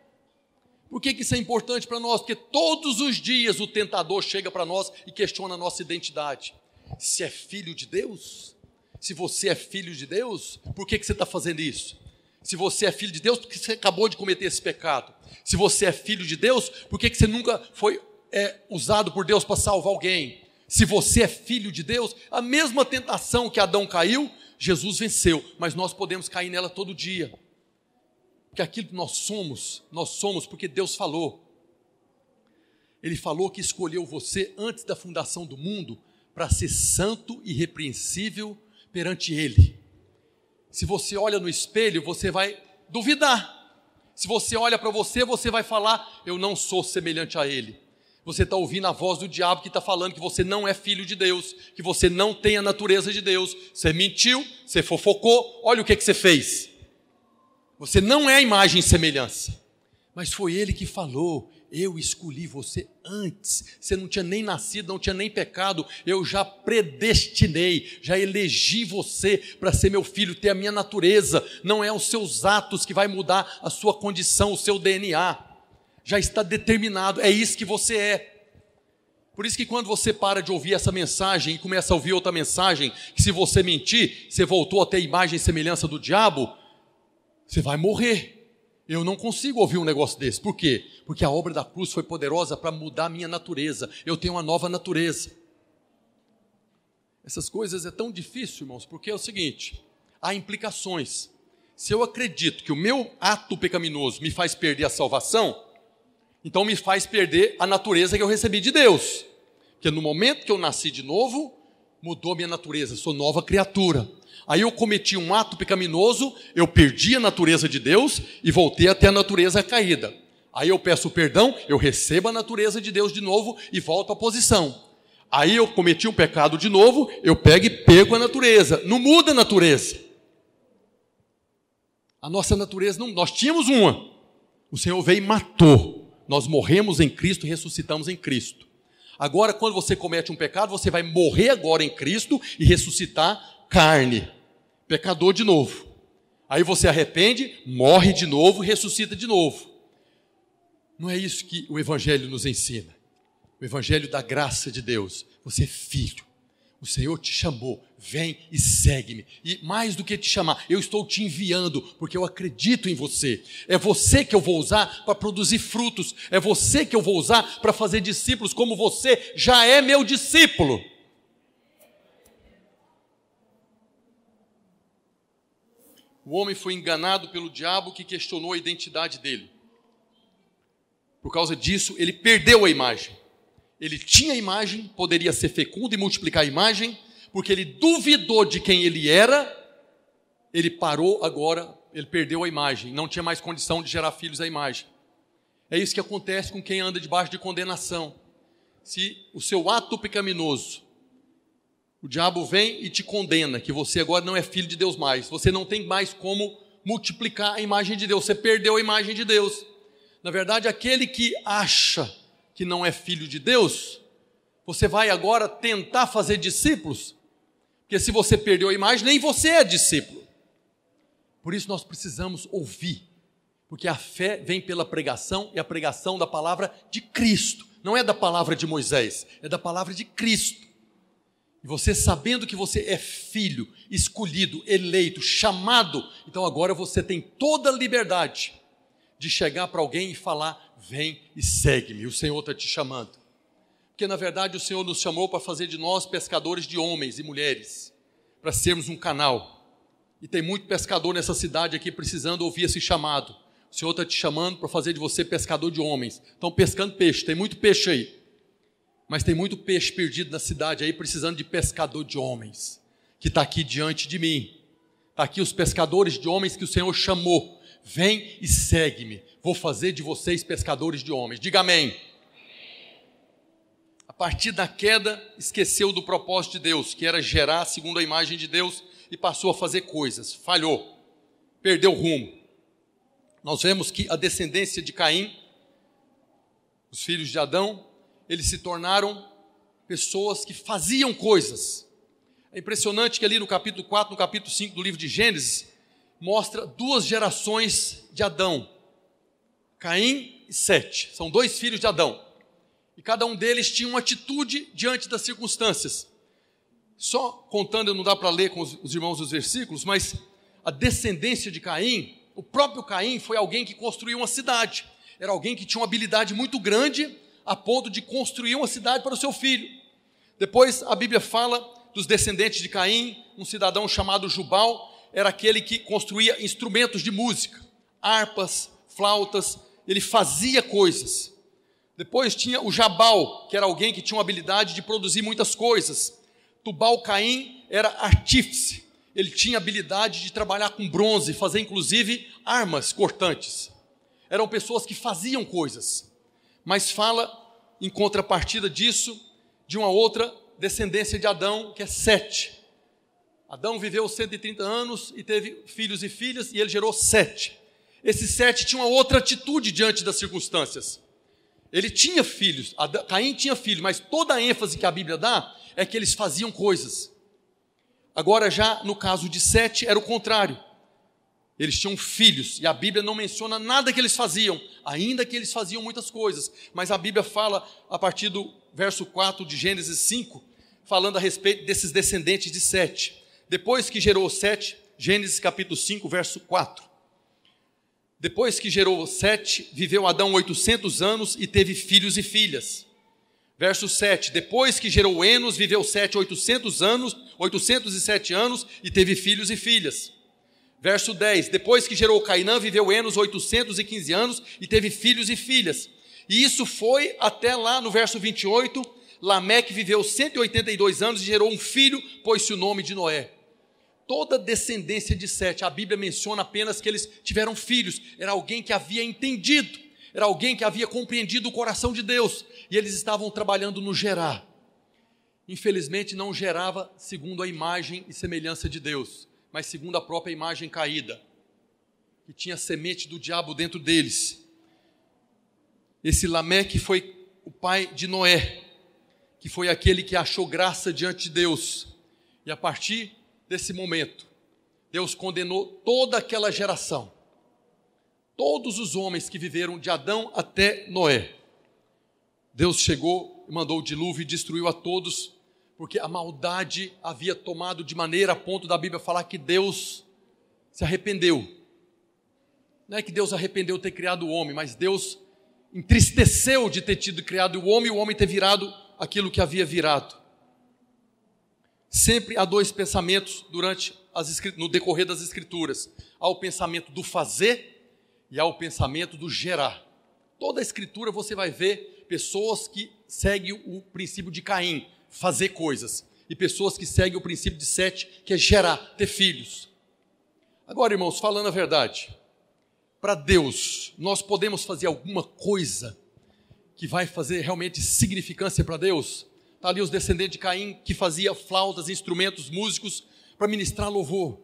Por que, isso é importante para nós? Porque todos os dias o tentador chega para nós e questiona a nossa identidade. Se é filho de Deus, se você é filho de Deus, por que, que você está fazendo isso? Se você é filho de Deus, porque você acabou de cometer esse pecado. Se você é filho de Deus, por que você nunca foi é, usado por Deus para salvar alguém? Se você é filho de Deus, a mesma tentação que Adão caiu, Jesus venceu, mas nós podemos cair nela todo dia. Porque aquilo que nós somos, nós somos porque Deus falou. Ele falou que escolheu você antes da fundação do mundo para ser santo e repreensível perante Ele. Se você olha no espelho, você vai duvidar. Se você olha para você, você vai falar: Eu não sou semelhante a ele. Você está ouvindo a voz do diabo que está falando que você não é filho de Deus, que você não tem a natureza de Deus. Você mentiu, você fofocou, olha o que, que você fez. Você não é imagem e semelhança. Mas foi ele que falou, eu escolhi você antes. Você não tinha nem nascido, não tinha nem pecado. Eu já predestinei, já elegi você para ser meu filho, ter a minha natureza. Não é os seus atos que vai mudar a sua condição, o seu DNA. Já está determinado, é isso que você é. Por isso que quando você para de ouvir essa mensagem e começa a ouvir outra mensagem, que se você mentir, você voltou até a imagem e semelhança do diabo, você vai morrer. Eu não consigo ouvir um negócio desse. Por quê? Porque a obra da cruz foi poderosa para mudar a minha natureza. Eu tenho uma nova natureza. Essas coisas é tão difícil, irmãos, porque é o seguinte: há implicações. Se eu acredito que o meu ato pecaminoso me faz perder a salvação, então me faz perder a natureza que eu recebi de Deus. Porque no momento que eu nasci de novo, mudou minha natureza, sou nova criatura. Aí eu cometi um ato pecaminoso, eu perdi a natureza de Deus e voltei até a natureza caída. Aí eu peço perdão, eu recebo a natureza de Deus de novo e volto à posição. Aí eu cometi um pecado de novo, eu pego e pego a natureza. Não muda a natureza. A nossa natureza não. Nós tínhamos uma. O Senhor veio e matou. Nós morremos em Cristo e ressuscitamos em Cristo. Agora, quando você comete um pecado, você vai morrer agora em Cristo e ressuscitar carne pecador de novo. Aí você arrepende, morre de novo, ressuscita de novo. Não é isso que o Evangelho nos ensina. O Evangelho da graça de Deus. Você é filho. O Senhor te chamou, vem e segue-me. E mais do que te chamar, eu estou te enviando, porque eu acredito em você. É você que eu vou usar para produzir frutos, é você que eu vou usar para fazer discípulos, como você já é meu discípulo. o homem foi enganado pelo diabo que questionou a identidade dele. Por causa disso, ele perdeu a imagem. Ele tinha a imagem, poderia ser fecundo e multiplicar a imagem, porque ele duvidou de quem ele era, ele parou agora, ele perdeu a imagem, não tinha mais condição de gerar filhos à imagem. É isso que acontece com quem anda debaixo de condenação. Se o seu ato pecaminoso o diabo vem e te condena que você agora não é filho de Deus mais. Você não tem mais como multiplicar a imagem de Deus. Você perdeu a imagem de Deus. Na verdade, aquele que acha que não é filho de Deus, você vai agora tentar fazer discípulos, porque se você perdeu a imagem, nem você é discípulo. Por isso nós precisamos ouvir, porque a fé vem pela pregação e a pregação da palavra de Cristo, não é da palavra de Moisés, é da palavra de Cristo você sabendo que você é filho, escolhido, eleito, chamado, então agora você tem toda a liberdade de chegar para alguém e falar: vem e segue-me, o Senhor está te chamando. Porque na verdade o Senhor nos chamou para fazer de nós pescadores de homens e mulheres, para sermos um canal. E tem muito pescador nessa cidade aqui precisando ouvir esse chamado. O Senhor está te chamando para fazer de você pescador de homens. Estão pescando peixe, tem muito peixe aí mas tem muito peixe perdido na cidade aí, precisando de pescador de homens, que está aqui diante de mim. Está aqui os pescadores de homens que o Senhor chamou. Vem e segue-me. Vou fazer de vocês pescadores de homens. Diga amém. A partir da queda, esqueceu do propósito de Deus, que era gerar segundo a imagem de Deus, e passou a fazer coisas. Falhou. Perdeu o rumo. Nós vemos que a descendência de Caim, os filhos de Adão, eles se tornaram pessoas que faziam coisas. É impressionante que ali no capítulo 4, no capítulo 5 do livro de Gênesis, mostra duas gerações de Adão: Caim e Sete. São dois filhos de Adão. E cada um deles tinha uma atitude diante das circunstâncias. Só contando, não dá para ler com os, os irmãos os versículos, mas a descendência de Caim, o próprio Caim foi alguém que construiu uma cidade. Era alguém que tinha uma habilidade muito grande a ponto de construir uma cidade para o seu filho. Depois a Bíblia fala dos descendentes de Caim, um cidadão chamado Jubal, era aquele que construía instrumentos de música, harpas, flautas, ele fazia coisas. Depois tinha o Jabal, que era alguém que tinha uma habilidade de produzir muitas coisas. Tubal Caim era artífice, ele tinha habilidade de trabalhar com bronze, fazer inclusive armas cortantes. Eram pessoas que faziam coisas mas fala, em contrapartida disso, de uma outra descendência de Adão, que é Sete. Adão viveu 130 anos e teve filhos e filhas, e ele gerou sete. Esse sete tinha uma outra atitude diante das circunstâncias. Ele tinha filhos, Adão, Caim tinha filhos, mas toda a ênfase que a Bíblia dá é que eles faziam coisas. Agora, já no caso de Sete, era o contrário. Eles tinham filhos, e a Bíblia não menciona nada que eles faziam, ainda que eles faziam muitas coisas, mas a Bíblia fala a partir do verso 4 de Gênesis 5, falando a respeito desses descendentes de Sete. Depois que gerou Sete, Gênesis capítulo 5, verso 4. Depois que gerou Sete, viveu Adão 800 anos e teve filhos e filhas. Verso 7. Depois que gerou Enos, viveu Sete 800 anos, 807 anos e teve filhos e filhas. Verso 10: Depois que gerou Cainã, viveu Enos 815 anos e teve filhos e filhas. E isso foi até lá no verso 28. Lameque viveu 182 anos e gerou um filho, pôs-se o nome de Noé. Toda descendência de Sete, a Bíblia menciona apenas que eles tiveram filhos. Era alguém que havia entendido, era alguém que havia compreendido o coração de Deus. E eles estavam trabalhando no gerar. Infelizmente, não gerava segundo a imagem e semelhança de Deus mas segundo a própria imagem caída, que tinha semente do diabo dentro deles. Esse Lameque foi o pai de Noé, que foi aquele que achou graça diante de Deus. E a partir desse momento, Deus condenou toda aquela geração, todos os homens que viveram de Adão até Noé. Deus chegou, mandou o dilúvio e destruiu a todos porque a maldade havia tomado de maneira a ponto da Bíblia falar que Deus se arrependeu. Não é que Deus arrependeu de ter criado o homem, mas Deus entristeceu de ter tido criado o homem e o homem ter virado aquilo que havia virado. Sempre há dois pensamentos durante as, no decorrer das escrituras. Há o pensamento do fazer e há o pensamento do gerar. Toda a escritura você vai ver pessoas que seguem o princípio de Caim fazer coisas, e pessoas que seguem o princípio de sete, que é gerar, ter filhos. Agora, irmãos, falando a verdade, para Deus, nós podemos fazer alguma coisa que vai fazer realmente significância para Deus? Está ali os descendentes de Caim que fazia flautas, instrumentos, músicos para ministrar louvor.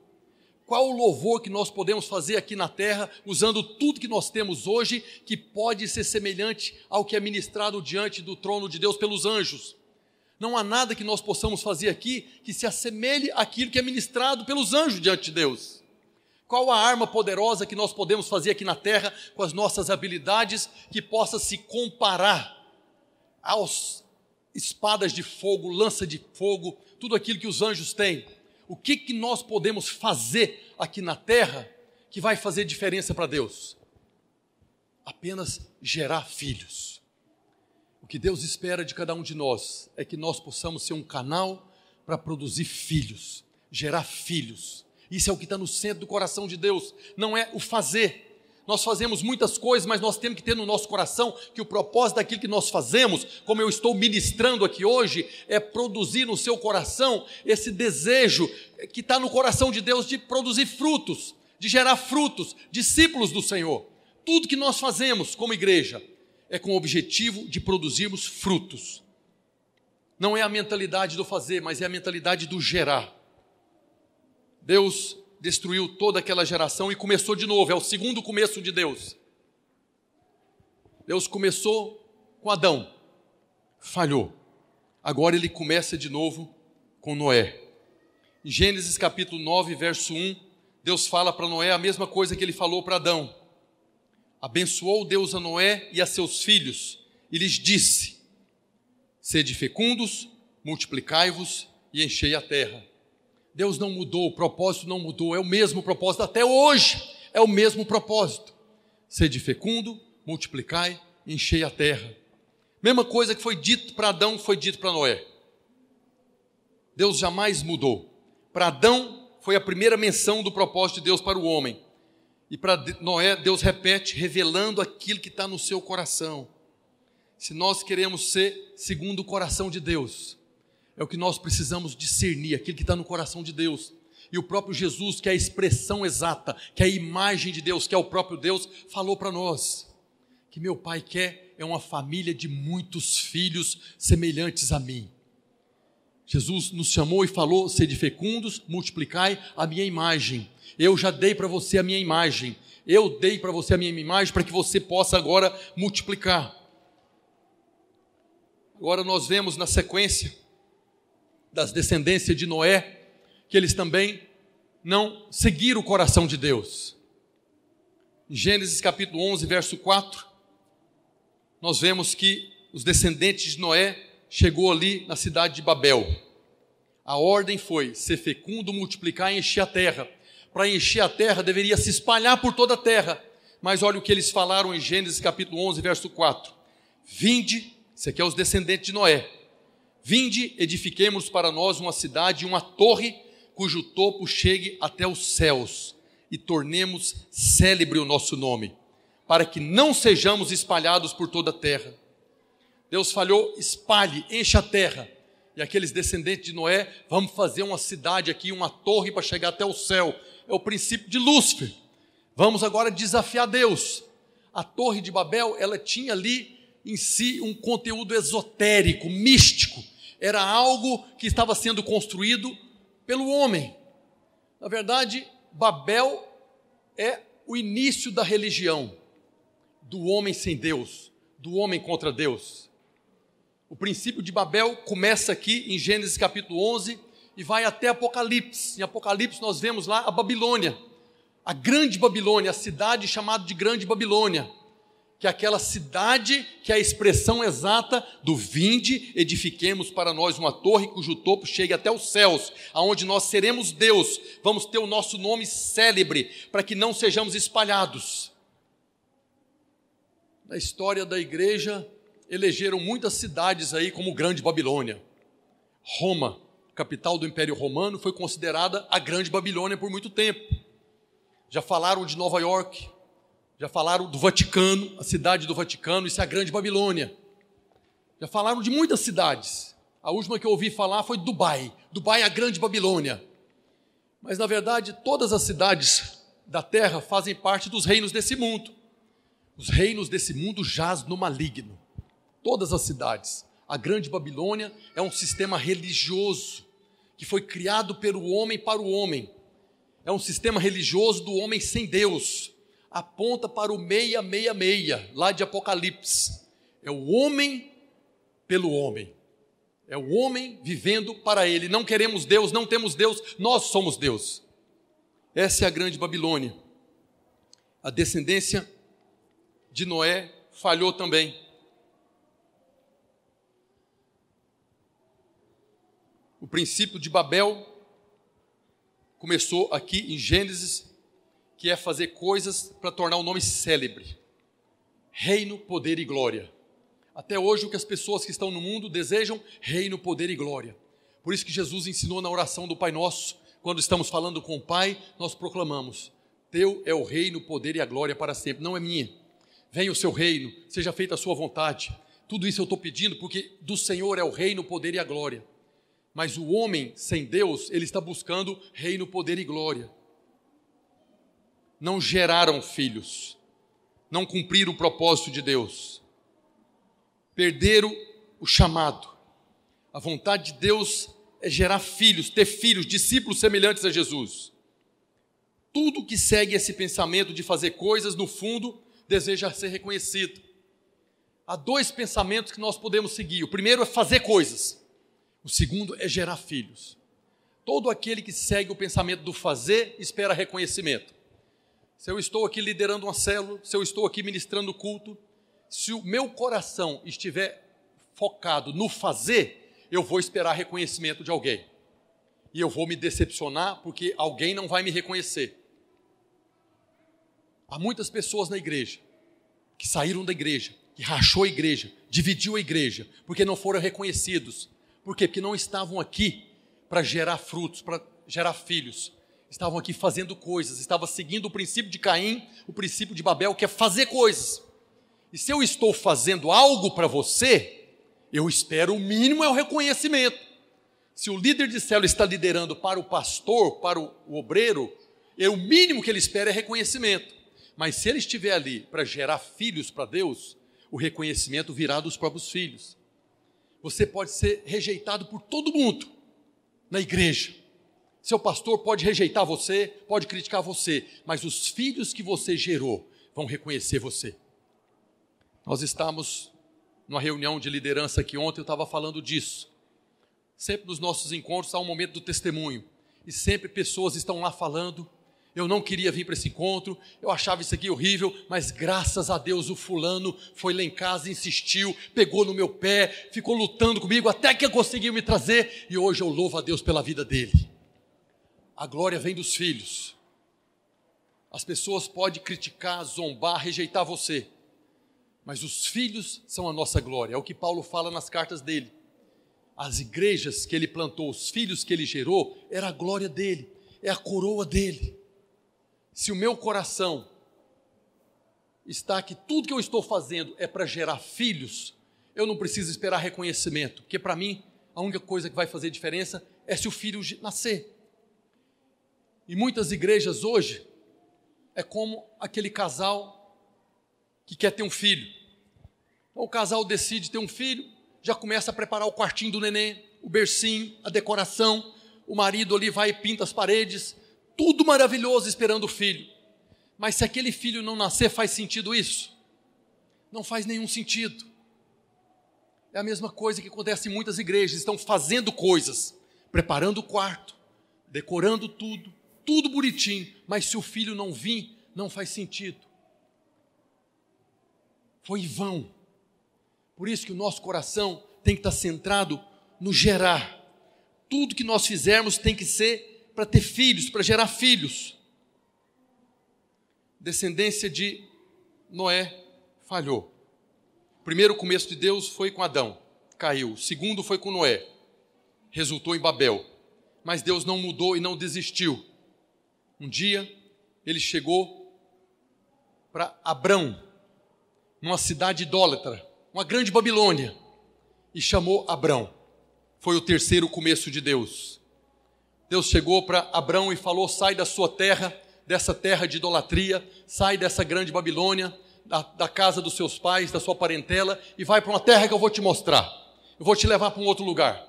Qual o louvor que nós podemos fazer aqui na terra, usando tudo que nós temos hoje, que pode ser semelhante ao que é ministrado diante do trono de Deus pelos anjos? Não há nada que nós possamos fazer aqui que se assemelhe àquilo que é ministrado pelos anjos diante de Deus. Qual a arma poderosa que nós podemos fazer aqui na terra com as nossas habilidades que possa se comparar aos espadas de fogo, lança de fogo, tudo aquilo que os anjos têm? O que, que nós podemos fazer aqui na terra que vai fazer diferença para Deus? Apenas gerar filhos o que Deus espera de cada um de nós é que nós possamos ser um canal para produzir filhos, gerar filhos. Isso é o que está no centro do coração de Deus, não é o fazer. Nós fazemos muitas coisas, mas nós temos que ter no nosso coração que o propósito daquilo que nós fazemos, como eu estou ministrando aqui hoje, é produzir no seu coração esse desejo que está no coração de Deus de produzir frutos, de gerar frutos, discípulos do Senhor. Tudo que nós fazemos como igreja, é com o objetivo de produzirmos frutos. Não é a mentalidade do fazer, mas é a mentalidade do gerar. Deus destruiu toda aquela geração e começou de novo, é o segundo começo de Deus. Deus começou com Adão, falhou. Agora ele começa de novo com Noé. Em Gênesis capítulo 9, verso 1, Deus fala para Noé a mesma coisa que ele falou para Adão. Abençoou Deus a Noé e a seus filhos e lhes disse: Sede fecundos, multiplicai-vos e enchei a terra. Deus não mudou, o propósito não mudou, é o mesmo propósito até hoje, é o mesmo propósito. Sede fecundo, multiplicai e enchei a terra. Mesma coisa que foi dito para Adão, foi dito para Noé. Deus jamais mudou. Para Adão foi a primeira menção do propósito de Deus para o homem. E para Noé, Deus repete, revelando aquilo que está no seu coração. Se nós queremos ser segundo o coração de Deus, é o que nós precisamos discernir, aquilo que está no coração de Deus. E o próprio Jesus, que é a expressão exata, que é a imagem de Deus, que é o próprio Deus, falou para nós que meu pai quer é uma família de muitos filhos semelhantes a mim. Jesus nos chamou e falou: sede fecundos, multiplicai a minha imagem. Eu já dei para você a minha imagem. Eu dei para você a minha imagem para que você possa agora multiplicar. Agora nós vemos na sequência das descendências de Noé que eles também não seguiram o coração de Deus. Em Gênesis capítulo 11, verso 4, nós vemos que os descendentes de Noé chegou ali na cidade de Babel. A ordem foi ser fecundo, multiplicar e encher a terra para encher a terra deveria se espalhar por toda a terra. Mas olha o que eles falaram em Gênesis capítulo 11, verso 4. Vinde, isso aqui é os descendentes de Noé. Vinde, edifiquemos para nós uma cidade e uma torre cujo topo chegue até os céus e tornemos célebre o nosso nome, para que não sejamos espalhados por toda a terra. Deus falhou, espalhe, enche a terra. E aqueles descendentes de Noé, vamos fazer uma cidade aqui, uma torre para chegar até o céu, é o princípio de Lúcifer. Vamos agora desafiar Deus. A Torre de Babel, ela tinha ali em si um conteúdo esotérico, místico. Era algo que estava sendo construído pelo homem. Na verdade, Babel é o início da religião do homem sem Deus, do homem contra Deus. O princípio de Babel começa aqui em Gênesis capítulo 11, e vai até Apocalipse. Em Apocalipse nós vemos lá a Babilônia, a Grande Babilônia, a cidade chamada de Grande Babilônia, que é aquela cidade que é a expressão exata do vinde, edifiquemos para nós uma torre cujo topo chegue até os céus, aonde nós seremos Deus, vamos ter o nosso nome célebre, para que não sejamos espalhados. Na história da igreja, elegeram muitas cidades aí como Grande Babilônia, Roma, capital do Império Romano, foi considerada a Grande Babilônia por muito tempo. Já falaram de Nova York, já falaram do Vaticano, a cidade do Vaticano, isso é a Grande Babilônia. Já falaram de muitas cidades. A última que eu ouvi falar foi Dubai. Dubai é a Grande Babilônia. Mas, na verdade, todas as cidades da terra fazem parte dos reinos desse mundo. Os reinos desse mundo jaz no maligno. Todas as cidades. A Grande Babilônia é um sistema religioso que foi criado pelo homem para o homem. É um sistema religioso do homem sem Deus. Aponta para o 666, lá de Apocalipse. É o homem pelo homem. É o homem vivendo para ele. Não queremos Deus, não temos Deus, nós somos Deus. Essa é a grande Babilônia. A descendência de Noé falhou também. O princípio de Babel começou aqui em Gênesis, que é fazer coisas para tornar o nome célebre. Reino, poder e glória. Até hoje, o que as pessoas que estão no mundo desejam? Reino, poder e glória. Por isso que Jesus ensinou na oração do Pai Nosso, quando estamos falando com o Pai, nós proclamamos: Teu é o reino, o poder e a glória para sempre, não é minha. Venha o seu reino, seja feita a sua vontade. Tudo isso eu estou pedindo, porque do Senhor é o reino, o poder e a glória. Mas o homem sem Deus, ele está buscando reino, poder e glória. Não geraram filhos, não cumpriram o propósito de Deus, perderam o chamado. A vontade de Deus é gerar filhos, ter filhos, discípulos semelhantes a Jesus. Tudo que segue esse pensamento de fazer coisas, no fundo, deseja ser reconhecido. Há dois pensamentos que nós podemos seguir. O primeiro é fazer coisas. O segundo é gerar filhos. Todo aquele que segue o pensamento do fazer espera reconhecimento. Se eu estou aqui liderando uma célula, se eu estou aqui ministrando culto, se o meu coração estiver focado no fazer, eu vou esperar reconhecimento de alguém. E eu vou me decepcionar porque alguém não vai me reconhecer. Há muitas pessoas na igreja que saíram da igreja, que rachou a igreja, dividiu a igreja, porque não foram reconhecidos por quê? Porque não estavam aqui para gerar frutos, para gerar filhos. Estavam aqui fazendo coisas, estavam seguindo o princípio de Caim, o princípio de Babel, que é fazer coisas. E se eu estou fazendo algo para você, eu espero o mínimo é o reconhecimento. Se o líder de célula está liderando para o pastor, para o, o obreiro, é o mínimo que ele espera é reconhecimento. Mas se ele estiver ali para gerar filhos para Deus, o reconhecimento virá dos próprios filhos. Você pode ser rejeitado por todo mundo na igreja. Seu pastor pode rejeitar você, pode criticar você, mas os filhos que você gerou vão reconhecer você. Nós estamos numa reunião de liderança aqui ontem, eu estava falando disso. Sempre nos nossos encontros há um momento do testemunho, e sempre pessoas estão lá falando eu não queria vir para esse encontro, eu achava isso aqui horrível, mas graças a Deus o fulano foi lá em casa, insistiu, pegou no meu pé, ficou lutando comigo até que conseguiu me trazer e hoje eu louvo a Deus pela vida dele. A glória vem dos filhos. As pessoas podem criticar, zombar, rejeitar você, mas os filhos são a nossa glória, é o que Paulo fala nas cartas dele. As igrejas que ele plantou, os filhos que ele gerou, era a glória dele, é a coroa dele se o meu coração está que tudo que eu estou fazendo é para gerar filhos, eu não preciso esperar reconhecimento, porque para mim a única coisa que vai fazer diferença é se o filho nascer. E muitas igrejas hoje é como aquele casal que quer ter um filho. Então, o casal decide ter um filho, já começa a preparar o quartinho do neném, o bercinho, a decoração. O marido ali vai e pinta as paredes, tudo maravilhoso esperando o filho. Mas se aquele filho não nascer, faz sentido isso? Não faz nenhum sentido. É a mesma coisa que acontece em muitas igrejas: estão fazendo coisas, preparando o quarto, decorando tudo, tudo bonitinho, mas se o filho não vir, não faz sentido. Foi em vão. Por isso que o nosso coração tem que estar centrado no gerar. Tudo que nós fizermos tem que ser para ter filhos, para gerar filhos. Descendência de Noé falhou. O primeiro começo de Deus foi com Adão, caiu. O segundo foi com Noé, resultou em Babel. Mas Deus não mudou e não desistiu. Um dia ele chegou para Abrão, numa cidade idólatra, uma grande Babilônia, e chamou Abrão. Foi o terceiro começo de Deus. Deus chegou para Abraão e falou: sai da sua terra, dessa terra de idolatria, sai dessa grande Babilônia, da, da casa dos seus pais, da sua parentela, e vai para uma terra que eu vou te mostrar. Eu vou te levar para um outro lugar.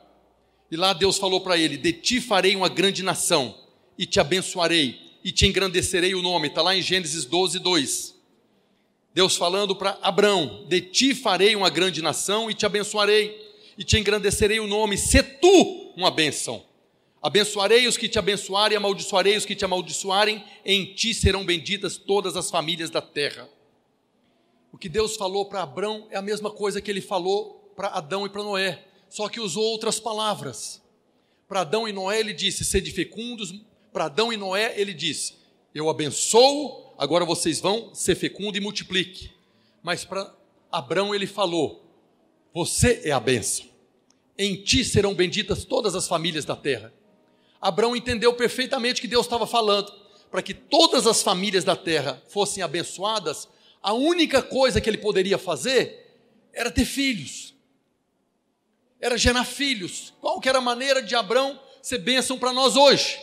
E lá Deus falou para ele: De ti farei uma grande nação, e te abençoarei, e te engrandecerei o nome. Está lá em Gênesis 12, 2. Deus falando para Abraão: De ti farei uma grande nação, e te abençoarei, e te engrandecerei o nome. Se tu uma bênção. Abençoarei os que te abençoarem, amaldiçoarei os que te amaldiçoarem, em ti serão benditas todas as famílias da terra. O que Deus falou para Abrão é a mesma coisa que ele falou para Adão e para Noé, só que usou outras palavras. Para Adão e Noé ele disse: sede fecundos. Para Adão e Noé ele disse: eu abençoo, agora vocês vão ser fecundo e multiplique. Mas para Abrão ele falou: você é a bênção. Em ti serão benditas todas as famílias da terra. Abraão entendeu perfeitamente que Deus estava falando. Para que todas as famílias da terra fossem abençoadas, a única coisa que ele poderia fazer era ter filhos. Era gerar filhos. Qual que era a maneira de Abraão ser bênção para nós hoje?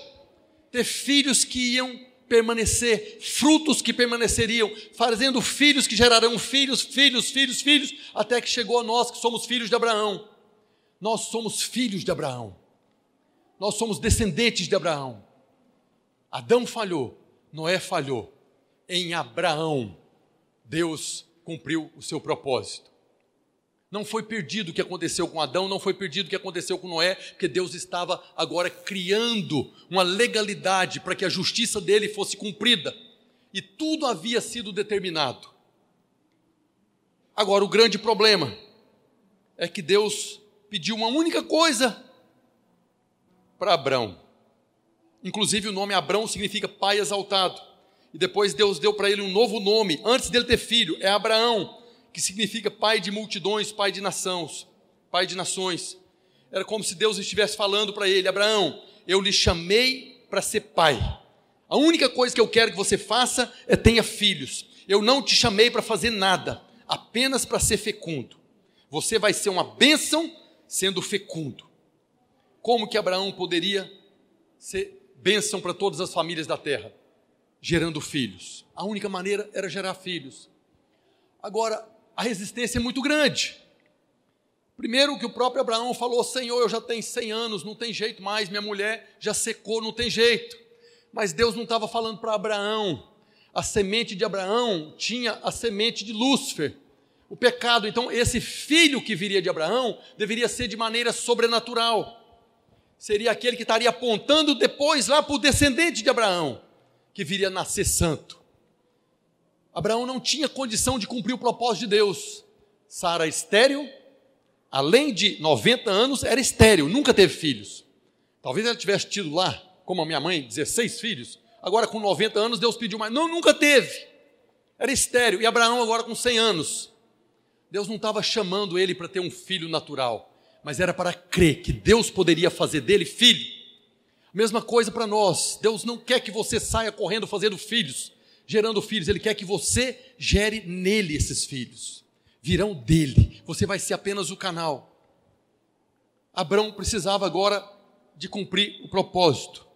Ter filhos que iam permanecer, frutos que permaneceriam, fazendo filhos que gerarão filhos, filhos, filhos, filhos, até que chegou a nós que somos filhos de Abraão. Nós somos filhos de Abraão nós somos descendentes de Abraão. Adão falhou, Noé falhou. Em Abraão, Deus cumpriu o seu propósito. Não foi perdido o que aconteceu com Adão, não foi perdido o que aconteceu com Noé, porque Deus estava agora criando uma legalidade para que a justiça dele fosse cumprida. E tudo havia sido determinado. Agora, o grande problema é que Deus pediu uma única coisa para Abrão. Inclusive, o nome Abrão significa pai exaltado. E depois Deus deu para ele um novo nome, antes dele ter filho, é Abraão, que significa pai de multidões, pai de nações, pai de nações. Era como se Deus estivesse falando para ele: Abraão, eu lhe chamei para ser pai. A única coisa que eu quero que você faça é tenha filhos. Eu não te chamei para fazer nada, apenas para ser fecundo. Você vai ser uma bênção sendo fecundo. Como que Abraão poderia ser bênção para todas as famílias da terra? Gerando filhos. A única maneira era gerar filhos. Agora, a resistência é muito grande. Primeiro que o próprio Abraão falou: Senhor, eu já tenho 100 anos, não tem jeito mais, minha mulher já secou, não tem jeito. Mas Deus não estava falando para Abraão. A semente de Abraão tinha a semente de Lúcifer, o pecado. Então, esse filho que viria de Abraão deveria ser de maneira sobrenatural seria aquele que estaria apontando depois lá para o descendente de Abraão, que viria a nascer santo. Abraão não tinha condição de cumprir o propósito de Deus. Sara estéril, além de 90 anos, era estéril, nunca teve filhos. Talvez ela tivesse tido lá, como a minha mãe, 16 filhos. Agora com 90 anos Deus pediu mais. Não, nunca teve. Era estéril. E Abraão agora com 100 anos. Deus não estava chamando ele para ter um filho natural mas era para crer que Deus poderia fazer dele filho. Mesma coisa para nós. Deus não quer que você saia correndo fazendo filhos, gerando filhos. Ele quer que você gere nele esses filhos. Virão dele. Você vai ser apenas o canal. Abraão precisava agora de cumprir o propósito.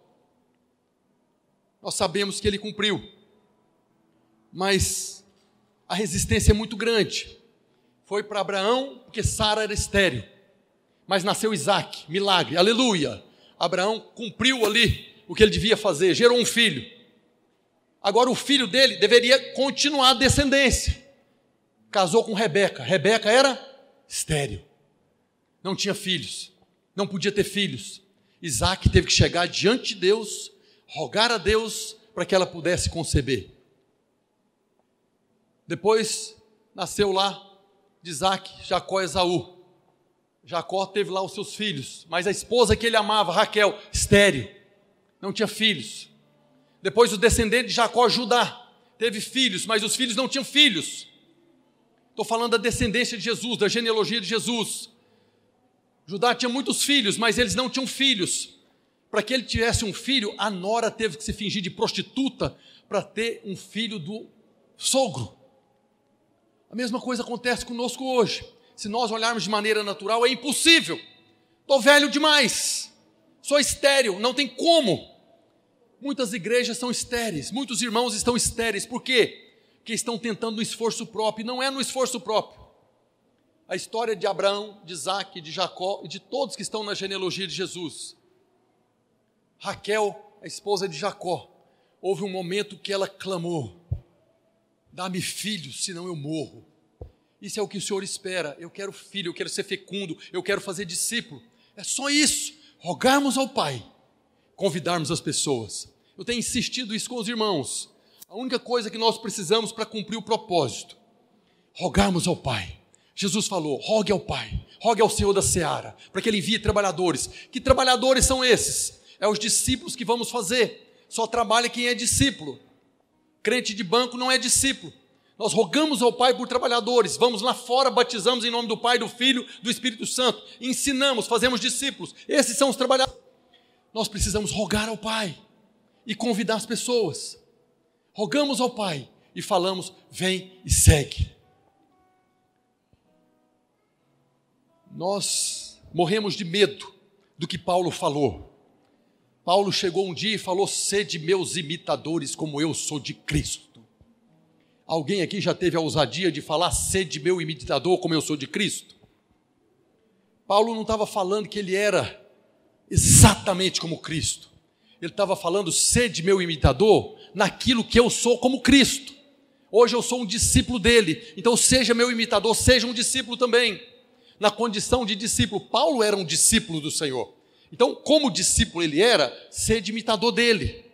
Nós sabemos que ele cumpriu. Mas a resistência é muito grande. Foi para Abraão porque Sara era estéril mas nasceu Isaac, milagre, aleluia. Abraão cumpriu ali o que ele devia fazer, gerou um filho. Agora o filho dele deveria continuar a descendência. Casou com Rebeca. Rebeca era estéril. Não tinha filhos. Não podia ter filhos. Isaac teve que chegar diante de Deus, rogar a Deus para que ela pudesse conceber. Depois nasceu lá de Isaac, Jacó e Esaú. Jacó teve lá os seus filhos, mas a esposa que ele amava, Raquel, estéreo, não tinha filhos. Depois o descendente de Jacó, Judá, teve filhos, mas os filhos não tinham filhos. Estou falando da descendência de Jesus, da genealogia de Jesus. Judá tinha muitos filhos, mas eles não tinham filhos. Para que ele tivesse um filho, a nora teve que se fingir de prostituta para ter um filho do sogro. A mesma coisa acontece conosco hoje se nós olharmos de maneira natural, é impossível. Estou velho demais, sou estéreo, não tem como. Muitas igrejas são estéreis, muitos irmãos estão estéreis, por quê? Porque estão tentando um esforço próprio, não é no esforço próprio. A história de Abraão, de Isaac, de Jacó e de todos que estão na genealogia de Jesus. Raquel, a esposa de Jacó, houve um momento que ela clamou: Dá-me filhos, senão eu morro. Isso é o que o Senhor espera. Eu quero filho, eu quero ser fecundo, eu quero fazer discípulo. É só isso. Rogarmos ao Pai, convidarmos as pessoas. Eu tenho insistido isso com os irmãos. A única coisa que nós precisamos para cumprir o propósito, rogarmos ao Pai. Jesus falou: rogue ao Pai, rogue ao Senhor da seara, para que Ele envie trabalhadores. Que trabalhadores são esses? É os discípulos que vamos fazer. Só trabalha quem é discípulo. Crente de banco não é discípulo. Nós rogamos ao Pai por trabalhadores, vamos lá fora, batizamos em nome do Pai, do Filho, do Espírito Santo, ensinamos, fazemos discípulos. Esses são os trabalhadores. Nós precisamos rogar ao Pai e convidar as pessoas. Rogamos ao Pai e falamos: vem e segue. Nós morremos de medo do que Paulo falou. Paulo chegou um dia e falou: sede meus imitadores, como eu sou de Cristo. Alguém aqui já teve a ousadia de falar, sede meu imitador, como eu sou de Cristo? Paulo não estava falando que ele era exatamente como Cristo. Ele estava falando, sede meu imitador, naquilo que eu sou como Cristo. Hoje eu sou um discípulo dele, então seja meu imitador, seja um discípulo também. Na condição de discípulo, Paulo era um discípulo do Senhor. Então, como discípulo ele era, sede imitador dele.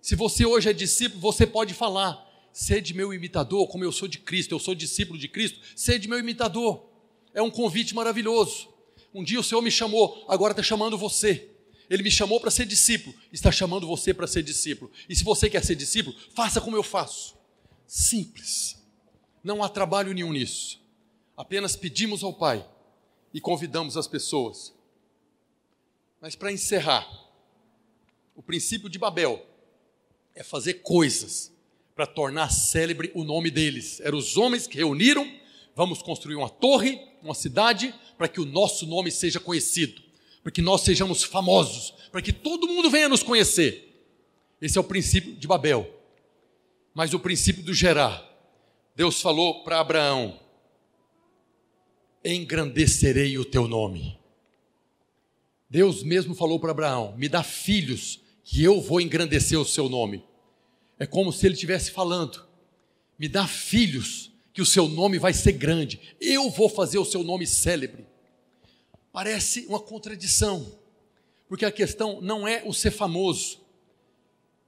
Se você hoje é discípulo, você pode falar, sede meu imitador, como eu sou de Cristo, eu sou discípulo de Cristo, sede meu imitador. É um convite maravilhoso. Um dia o Senhor me chamou, agora está chamando você. Ele me chamou para ser discípulo, está chamando você para ser discípulo. E se você quer ser discípulo, faça como eu faço. Simples. Não há trabalho nenhum nisso. Apenas pedimos ao Pai e convidamos as pessoas. Mas para encerrar, o princípio de Babel é fazer coisas para tornar célebre o nome deles. Eram os homens que reuniram, vamos construir uma torre, uma cidade, para que o nosso nome seja conhecido, para que nós sejamos famosos, para que todo mundo venha nos conhecer. Esse é o princípio de Babel. Mas o princípio do gerar. Deus falou para Abraão: engrandecerei o teu nome. Deus mesmo falou para Abraão: me dá filhos, que eu vou engrandecer o seu nome. É como se ele estivesse falando: me dá filhos, que o seu nome vai ser grande, eu vou fazer o seu nome célebre. Parece uma contradição, porque a questão não é o ser famoso,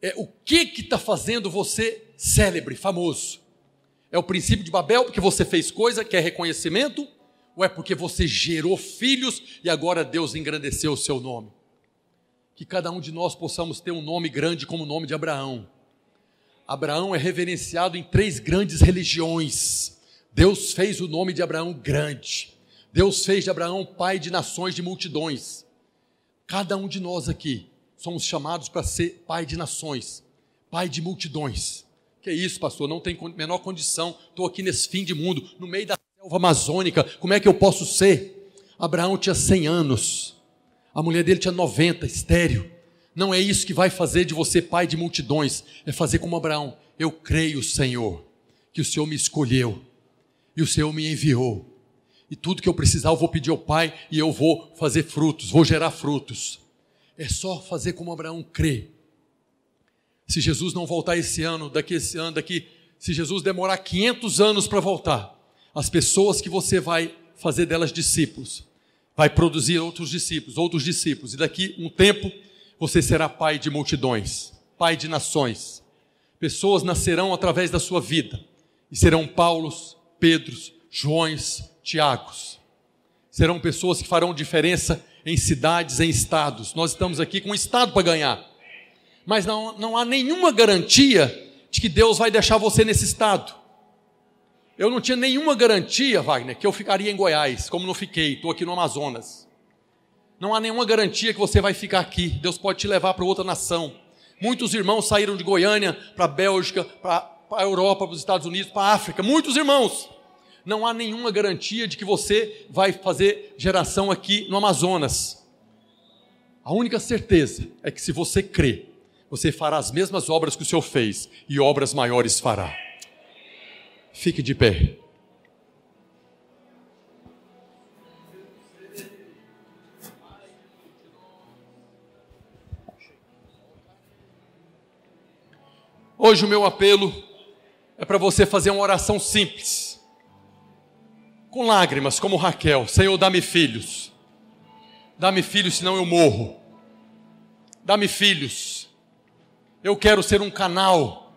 é o que que está fazendo você célebre, famoso. É o princípio de Babel, porque você fez coisa, que é reconhecimento, ou é porque você gerou filhos e agora Deus engrandeceu o seu nome? Que cada um de nós possamos ter um nome grande como o nome de Abraão Abraão é reverenciado em três grandes religiões. Deus fez o nome de Abraão grande. Deus fez de Abraão pai de nações, de multidões. Cada um de nós aqui somos chamados para ser pai de nações, pai de multidões. Que é isso, pastor? Não tem menor condição. Estou aqui nesse fim de mundo, no meio da selva amazônica. Como é que eu posso ser? Abraão tinha 100 anos. A mulher dele tinha 90, estéreo. Não é isso que vai fazer de você pai de multidões, é fazer como Abraão. Eu creio, Senhor, que o Senhor me escolheu e o Senhor me enviou. E tudo que eu precisar eu vou pedir ao Pai e eu vou fazer frutos, vou gerar frutos. É só fazer como Abraão crê. Se Jesus não voltar esse ano, daqui esse ano, daqui, se Jesus demorar 500 anos para voltar, as pessoas que você vai fazer delas discípulos, vai produzir outros discípulos, outros discípulos, e daqui um tempo você será pai de multidões, pai de nações. Pessoas nascerão através da sua vida e serão Paulos, Pedros, Joões, Tiagos. Serão pessoas que farão diferença em cidades, em estados. Nós estamos aqui com o estado para ganhar. Mas não, não há nenhuma garantia de que Deus vai deixar você nesse estado. Eu não tinha nenhuma garantia, Wagner, que eu ficaria em Goiás, como não fiquei, estou aqui no Amazonas. Não há nenhuma garantia que você vai ficar aqui. Deus pode te levar para outra nação. Muitos irmãos saíram de Goiânia para a Bélgica, para a Europa, para os Estados Unidos, para a África. Muitos irmãos. Não há nenhuma garantia de que você vai fazer geração aqui no Amazonas. A única certeza é que se você crê, você fará as mesmas obras que o Senhor fez e obras maiores fará. Fique de pé. Hoje o meu apelo é para você fazer uma oração simples, com lágrimas, como Raquel: Senhor, dá-me filhos. Dá-me filhos, senão eu morro. Dá-me filhos. Eu quero ser um canal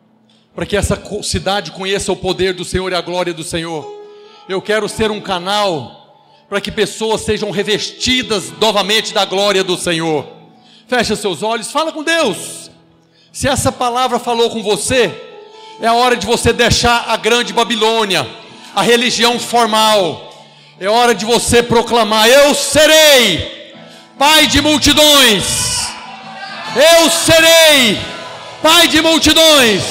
para que essa cidade conheça o poder do Senhor e a glória do Senhor. Eu quero ser um canal para que pessoas sejam revestidas novamente da glória do Senhor. Fecha seus olhos, fala com Deus. Se essa palavra falou com você, é a hora de você deixar a grande Babilônia, a religião formal. É hora de você proclamar: Eu serei pai de multidões. Eu serei pai de multidões.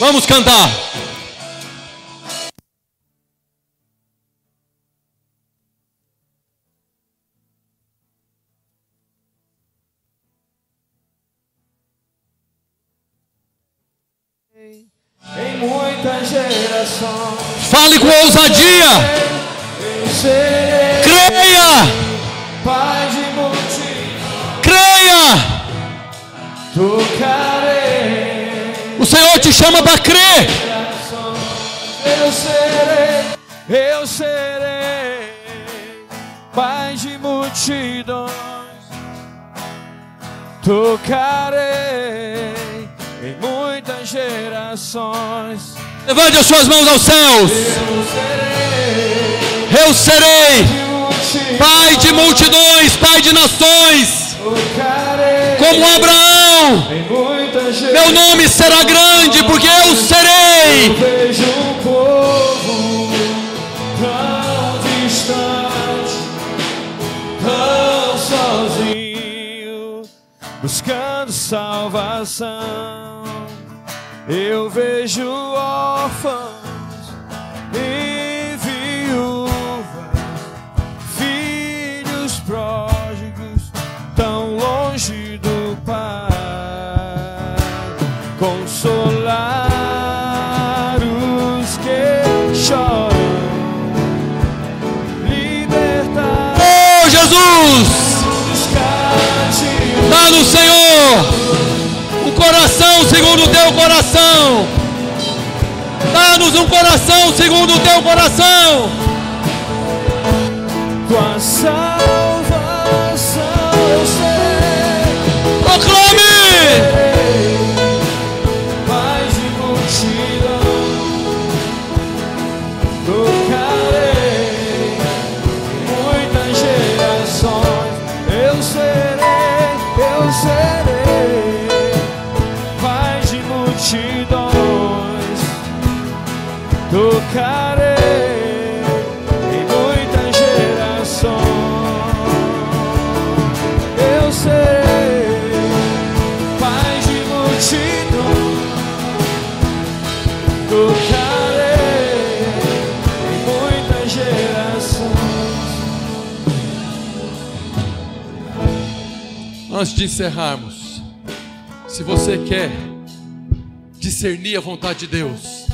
Vamos cantar. Fale com ousadia. Creia. Creia. O Senhor te chama para crer. Eu serei, eu serei, Pai de multidões, tocarei em muitas gerações. Levante as suas mãos aos céus. Eu serei Pai de multidões, Pai de nações, como Abraão. Meu nome será grande, porque eu serei. Buscando salvação. Eu vejo órfãos segundo o teu coração. Dá-nos um coração segundo o teu coração. Tua salvação. Proclame. de encerrarmos. Se você quer discernir a vontade de Deus,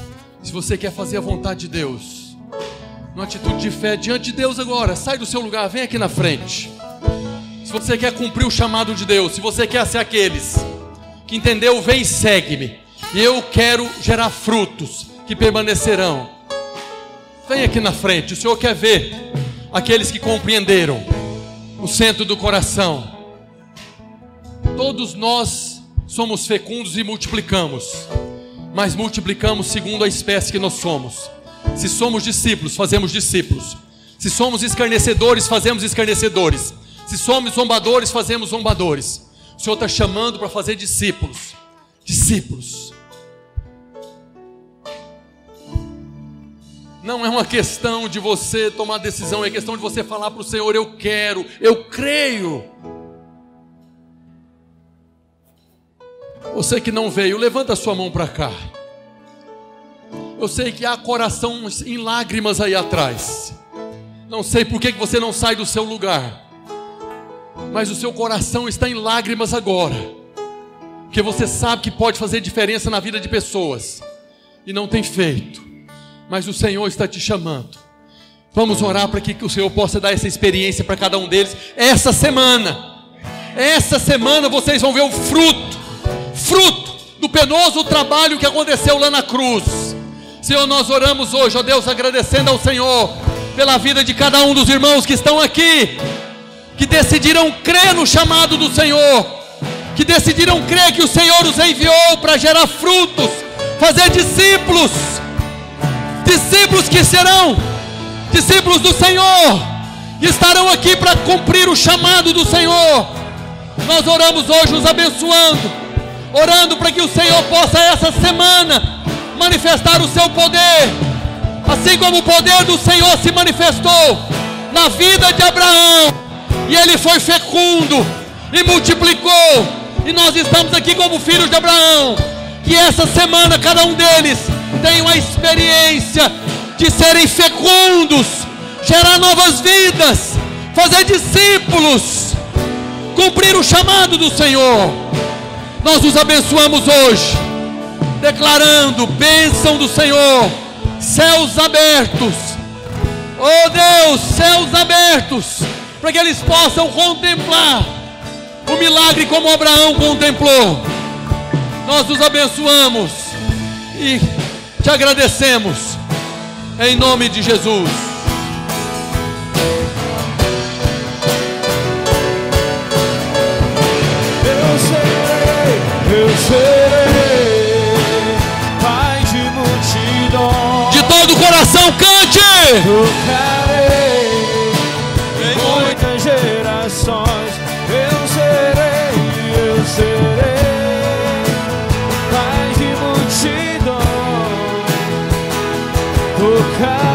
se você quer fazer a vontade de Deus, numa atitude de fé diante de Deus agora, sai do seu lugar, vem aqui na frente. Se você quer cumprir o chamado de Deus, se você quer ser aqueles que entendeu, vem e segue-me. Eu quero gerar frutos que permanecerão. Vem aqui na frente, o Senhor quer ver aqueles que compreenderam o centro do coração Todos nós somos fecundos e multiplicamos, mas multiplicamos segundo a espécie que nós somos. Se somos discípulos, fazemos discípulos. Se somos escarnecedores, fazemos escarnecedores. Se somos zombadores, fazemos zombadores. O Senhor está chamando para fazer discípulos. Discípulos. Não é uma questão de você tomar decisão, é questão de você falar para o Senhor: Eu quero, eu creio. Você que não veio, levanta a sua mão para cá. Eu sei que há coração em lágrimas aí atrás. Não sei por que você não sai do seu lugar. Mas o seu coração está em lágrimas agora. Porque você sabe que pode fazer diferença na vida de pessoas. E não tem feito. Mas o Senhor está te chamando. Vamos orar para que o Senhor possa dar essa experiência para cada um deles essa semana. Essa semana vocês vão ver o fruto fruto do penoso trabalho que aconteceu lá na cruz. Senhor, nós oramos hoje, ó Deus, agradecendo ao Senhor pela vida de cada um dos irmãos que estão aqui, que decidiram crer no chamado do Senhor, que decidiram crer que o Senhor os enviou para gerar frutos, fazer discípulos, discípulos que serão discípulos do Senhor, e estarão aqui para cumprir o chamado do Senhor. Nós oramos hoje, os abençoando orando para que o Senhor possa essa semana manifestar o seu poder, assim como o poder do Senhor se manifestou na vida de Abraão, e ele foi fecundo e multiplicou, e nós estamos aqui como filhos de Abraão, que essa semana cada um deles tenha uma experiência de serem fecundos, gerar novas vidas, fazer discípulos, cumprir o chamado do Senhor. Nós os abençoamos hoje, declarando bênção do Senhor, céus abertos. Oh Deus, céus abertos, para que eles possam contemplar o milagre como Abraão contemplou. Nós os abençoamos e te agradecemos, em nome de Jesus. Pai de multidão. De todo o coração, cante! Tocarei em muitas gerações. Eu serei, eu serei, Pai de multidão. Tocarei.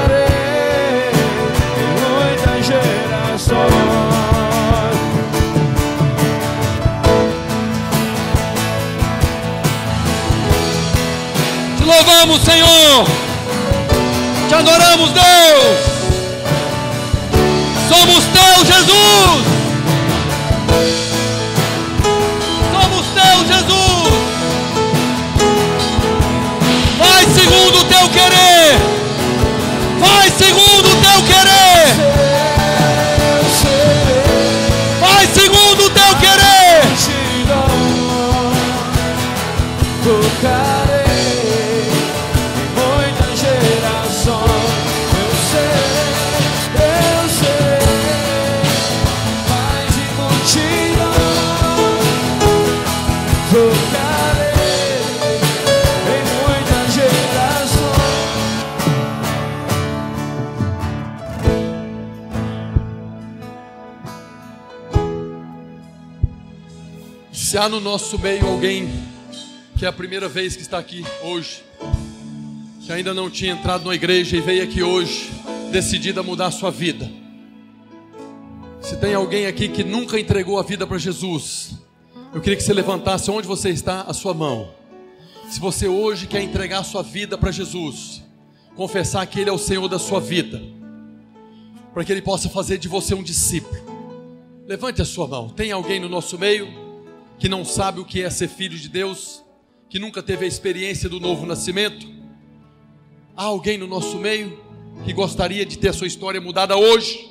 louvamos, Senhor. Te adoramos, Deus. Somos teu, Jesus. Se há no nosso meio alguém que é a primeira vez que está aqui hoje, que ainda não tinha entrado na igreja e veio aqui hoje, decidida a mudar a sua vida. Se tem alguém aqui que nunca entregou a vida para Jesus, eu queria que você levantasse onde você está a sua mão. Se você hoje quer entregar a sua vida para Jesus, confessar que Ele é o Senhor da sua vida, para que Ele possa fazer de você um discípulo. Levante a sua mão. Tem alguém no nosso meio? que não sabe o que é ser filho de Deus, que nunca teve a experiência do novo nascimento? Há alguém no nosso meio que gostaria de ter a sua história mudada hoje?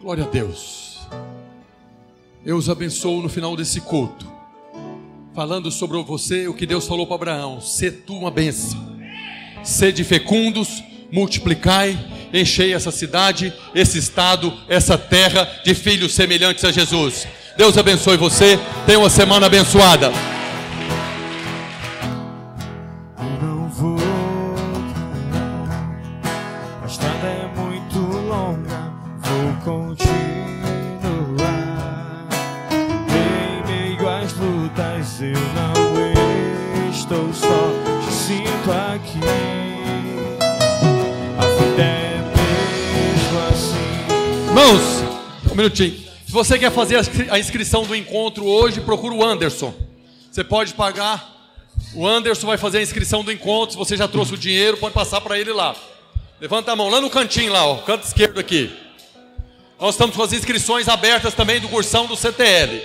Glória a Deus. Eu os abençoo no final desse culto, falando sobre você o que Deus falou para Abraão: sê tu uma bênção, sede fecundos, multiplicai enchei essa cidade, esse estado, essa terra de filhos semelhantes a Jesus. Deus abençoe você, tenha uma semana abençoada. Se você quer fazer a inscrição do encontro hoje, procura o Anderson. Você pode pagar. O Anderson vai fazer a inscrição do encontro. Se você já trouxe o dinheiro, pode passar para ele lá. Levanta a mão, lá no cantinho, lá, ó, canto esquerdo aqui. Nós estamos com as inscrições abertas também do cursão do CTL.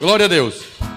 Glória a Deus.